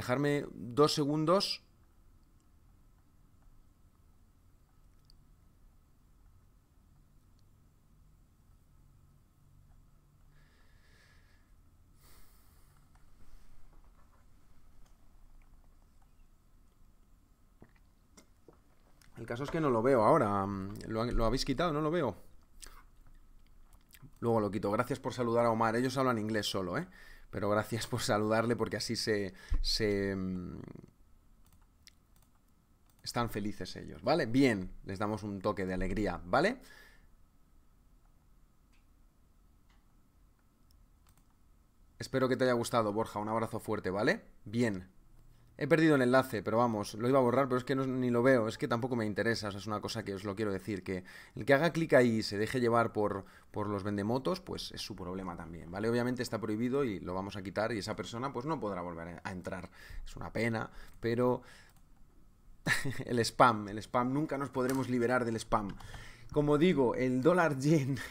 Dejarme dos segundos. El caso es que no lo veo ahora. Mm, lo, habéis quitado, no lo veo. Luego lo quito. Gracias por saludar a Omar. Ellos hablan inglés solo, ¿eh? Pero gracias por saludarle porque así se... se mm, están felices ellos, ¿vale? Bien, les damos un toque de alegría, ¿vale? Espero que te haya gustado, Borja. Un abrazo fuerte, ¿vale? Bien. He perdido el enlace, pero vamos, lo iba a borrar, pero es que ni lo veo, es que tampoco me interesa, es una cosa que os lo quiero decir, que el que haga clic ahí y se deje llevar por, por los vendemotos, pues es su problema también, ¿vale? Obviamente está prohibido y lo vamos a quitar y esa persona pues no podrá volver a entrar, es una pena, pero el spam, el spam, nunca nos podremos liberar del spam. Como digo, el dólar yen...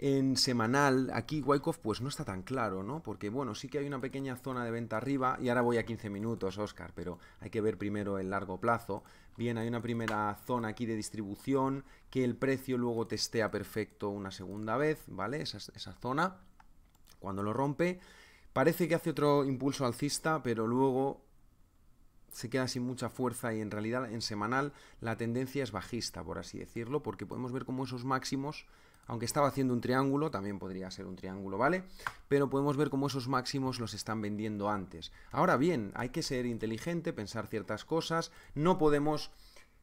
en semanal, aquí Wyckoff pues no está tan claro, ¿no? Porque bueno, sí que hay una pequeña zona de venta arriba y ahora voy a 15 minutos, Oscar, pero hay que ver primero el largo plazo. Bien, hay una primera zona aquí de distribución que el precio luego testea perfecto una segunda vez, ¿vale? Esa, esa zona, cuando lo rompe, parece que hace otro impulso alcista, pero luego se queda sin mucha fuerza y en realidad en semanal la tendencia es bajista, por así decirlo, porque podemos ver cómo esos máximos aunque estaba haciendo un triángulo, también podría ser un triángulo, ¿vale? Pero podemos ver cómo esos máximos los están vendiendo antes. Ahora bien, hay que ser inteligente, pensar ciertas cosas, no podemos...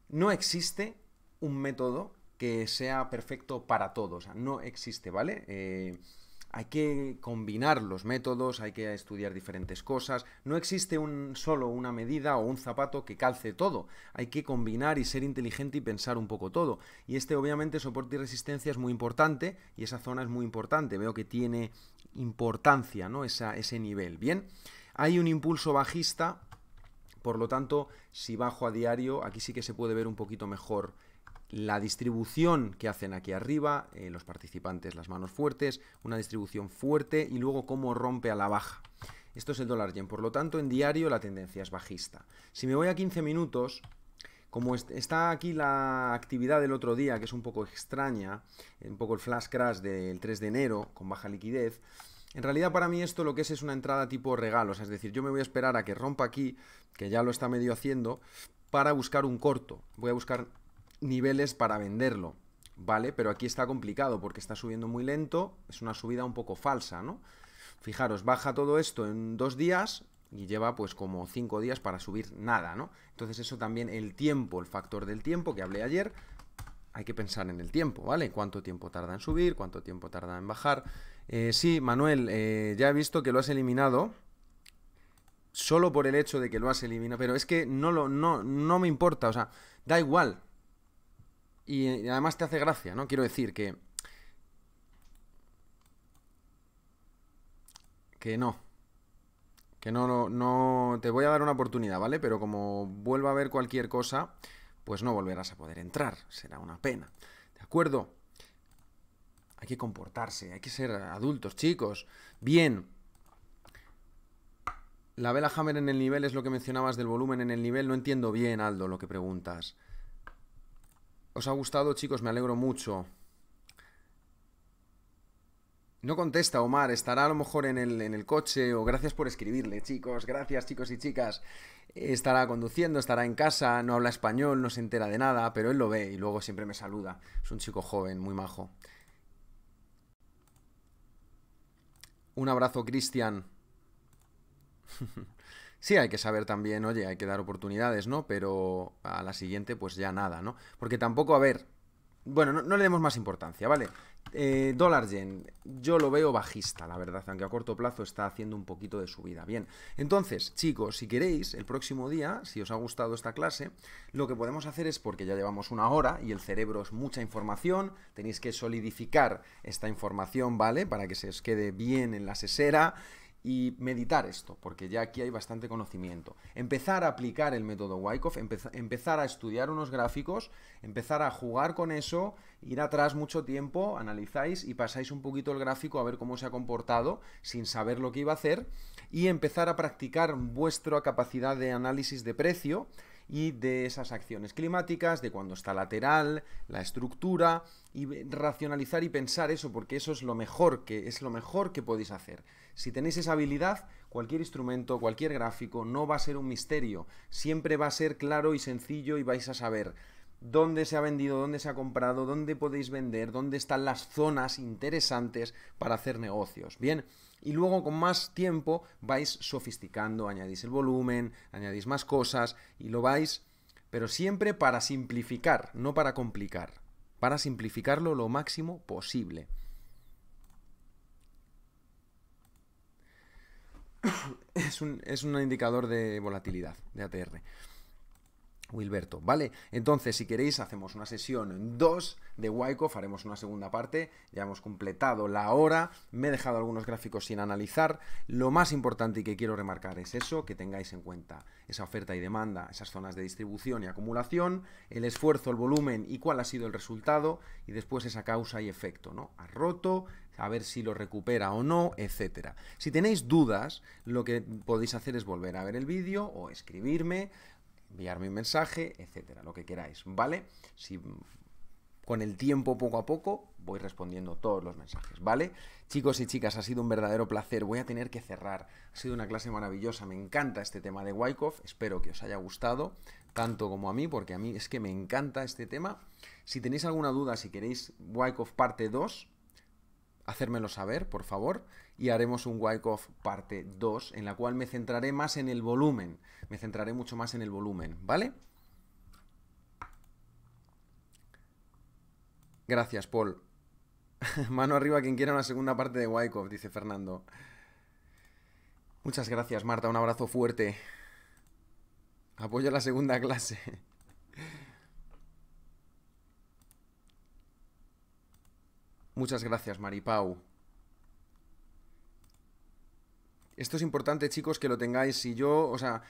No existe un método que sea perfecto para todos, no existe, ¿vale? Eh, hay que combinar los métodos, hay que estudiar diferentes cosas. No existe un, solo una medida o un zapato que calce todo. Hay que combinar y ser inteligente y pensar un poco todo. Y este obviamente soporte y resistencia es muy importante y esa zona es muy importante. Veo que tiene importancia, ¿no? ese nivel. Bien, hay un impulso bajista, por lo tanto, si bajo a diario, aquí sí que se puede ver un poquito mejor la distribución que hacen aquí arriba, eh, los participantes, las manos fuertes, una distribución fuerte y luego cómo rompe a la baja. Esto es el dólar yen, por lo tanto en diario la tendencia es bajista. Si me voy a 15 minutos, como está aquí la actividad del otro día, que es un poco extraña, eh, un poco el flash crash del 3 de enero con baja liquidez, en realidad para mí esto lo que es es una entrada tipo regalos, es decir, yo me voy a esperar a que rompa aquí, que ya lo está medio haciendo, para buscar un corto. Voy a buscar niveles para venderlo, ¿vale? Pero aquí está complicado porque está subiendo muy lento, es una subida un poco falsa, ¿no? Fijaros, baja todo esto en dos días y lleva pues como cinco días para subir nada, ¿no? Entonces eso también, el tiempo, el factor del tiempo que hablé ayer, hay que pensar en el tiempo, ¿vale? ¿Cuánto tiempo tarda en subir? ¿Cuánto tiempo tarda en bajar? Eh, sí, Manuel, eh, ya he visto que lo has eliminado solo por el hecho de que lo has eliminado, pero es que no, lo, no, no me importa, o sea, da igual, y, además te hace gracia, ¿no? Quiero decir que... Que no. Que no, no, Te voy a dar una oportunidad, ¿vale? Pero como vuelva a ver cualquier cosa, pues no volverás a poder entrar. Será una pena. ¿De acuerdo? Hay que comportarse, hay que ser adultos, chicos. Bien. La vela hammer en el nivel es lo que mencionabas del volumen en el nivel. No entiendo bien, Aldo, lo que preguntas. Os ha gustado, chicos, me alegro mucho. No contesta, Omar. Estará a lo mejor en el, en el, coche o gracias por escribirle, chicos. Gracias, chicos y chicas. Estará conduciendo, estará en casa, no habla español, no se entera de nada, pero él lo ve y luego siempre me saluda. Es un chico joven, muy majo. Un abrazo, Cristian. Sí, hay que saber también, oye, hay que dar oportunidades, ¿no? Pero a la siguiente, pues ya nada, ¿no? Porque tampoco, a ver, bueno, no, le demos más importancia, ¿vale? Eh, dólar yen, yo lo veo bajista, la verdad, aunque a corto plazo está haciendo un poquito de subida. Bien, entonces, chicos, si queréis, el próximo día, si os ha gustado esta clase, lo que podemos hacer es, porque ya llevamos una hora y el cerebro es mucha información, tenéis que solidificar esta información, ¿vale? Para que se os quede bien en la sesera y meditar esto, porque ya aquí hay bastante conocimiento. Empezar a aplicar el método Wyckoff, empezar a estudiar unos gráficos, empezar a jugar con eso, ir atrás mucho tiempo, analizáis y pasáis un poquito el gráfico a ver cómo se ha comportado sin saber lo que iba a hacer y empezar a practicar vuestra capacidad de análisis de precio y de esas acciones climáticas, de cuando está lateral, la estructura, y racionalizar y pensar eso, porque eso es lo mejor que es lo mejor que podéis hacer. Si tenéis esa habilidad, cualquier instrumento, cualquier gráfico, no va a ser un misterio. Siempre va a ser claro y sencillo y vais a saber dónde se ha vendido, dónde se ha comprado, dónde podéis vender, dónde están las zonas interesantes para hacer negocios. Bien, y luego con más tiempo vais sofisticando, añadís el volumen, añadís más cosas y lo vais, pero siempre para simplificar, no para complicar, para simplificarlo lo máximo posible. es, un, es un indicador de volatilidad, de ATR. Wilberto, ¿vale? Entonces, si queréis, hacemos una sesión en 2 de Wyckoff, haremos una segunda parte, ya hemos completado la hora, me he dejado algunos gráficos sin analizar, lo más importante y que quiero remarcar es eso, que tengáis en cuenta esa oferta y demanda, esas zonas de distribución y acumulación, el esfuerzo, el volumen y cuál ha sido el resultado, y después esa causa y efecto, ¿no? Ha roto, a ver si lo recupera o no, etc. Si tenéis dudas, lo que podéis hacer es volver a ver el vídeo o escribirme, enviarme un mensaje, etcétera, lo que queráis, ¿vale? Si con el tiempo poco a poco voy respondiendo todos los mensajes, ¿vale? Chicos y chicas, ha sido un verdadero placer, voy a tener que cerrar. Ha sido una clase maravillosa, me encanta este tema de Wyckoff, espero que os haya gustado tanto como a mí, porque a mí es que me encanta este tema. Si tenéis alguna duda, si queréis Wyckoff parte 2, hacérmelo saber, por favor, y haremos un Wyckoff parte 2, en la cual me centraré más en el volumen, me centraré mucho más en el volumen, ¿vale? Gracias, Paul. Mano arriba quien quiera una segunda parte de Wyckoff, dice Fernando. Muchas gracias, Marta, un abrazo fuerte. Apoyo la segunda clase. Muchas gracias, Maripau. Esto es importante, chicos, que lo tengáis. Si yo, o sea,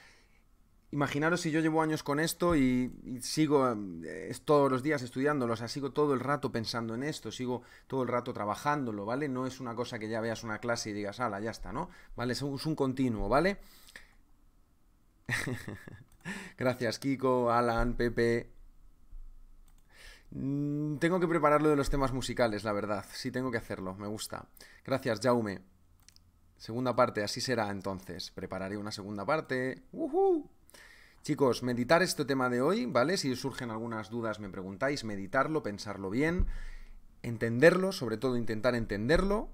imaginaros si yo llevo años con esto y, sigo eh, todos los días estudiándolo, o sea, sigo todo el rato pensando en esto, sigo todo el rato trabajándolo, ¿vale? No es una cosa que ya veas una clase y digas, ala, ya está, ¿no? ¿Vale? Es un, es un continuo, ¿vale? Gracias, Kiko, Alan, Pepe, Mm, tengo que prepararlo de los temas musicales, la verdad. Sí, tengo que hacerlo, me gusta. Gracias, Jaume. Segunda parte, así será entonces. Prepararé una segunda parte. Chicos, meditar este tema de hoy, ¿vale? Si surgen algunas dudas me preguntáis, meditarlo, pensarlo bien, entenderlo, sobre todo intentar entenderlo,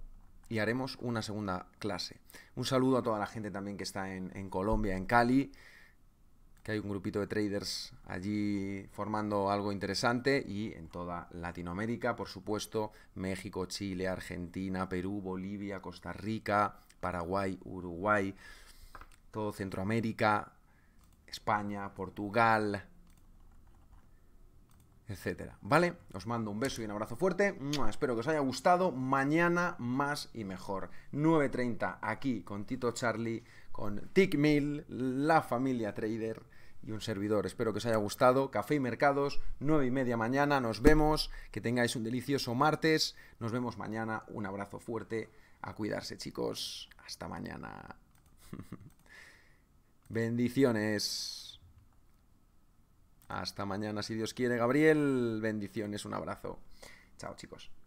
y haremos una segunda clase. Un saludo a toda la gente también que está en Colombia, en Cali que hay un grupito de traders allí formando algo interesante y en toda Latinoamérica, por supuesto, México, Chile, Argentina, Perú, Bolivia, Costa Rica, Paraguay, Uruguay, todo Centroamérica, España, Portugal, etc. ¿Vale? Os mando un beso y un abrazo fuerte. Espero que os haya gustado. Mañana más y mejor. 9.30 aquí con Tito Charlie, con Tick Mill, la familia trader y un servidor. Espero que os haya gustado. Café y Mercados, nueve y media mañana. Nos vemos. Que tengáis un delicioso martes. Nos vemos mañana. Un abrazo fuerte. A cuidarse, chicos. Hasta mañana. Bendiciones. Hasta mañana, si Dios quiere, Gabriel. Bendiciones, un abrazo. Chao, chicos.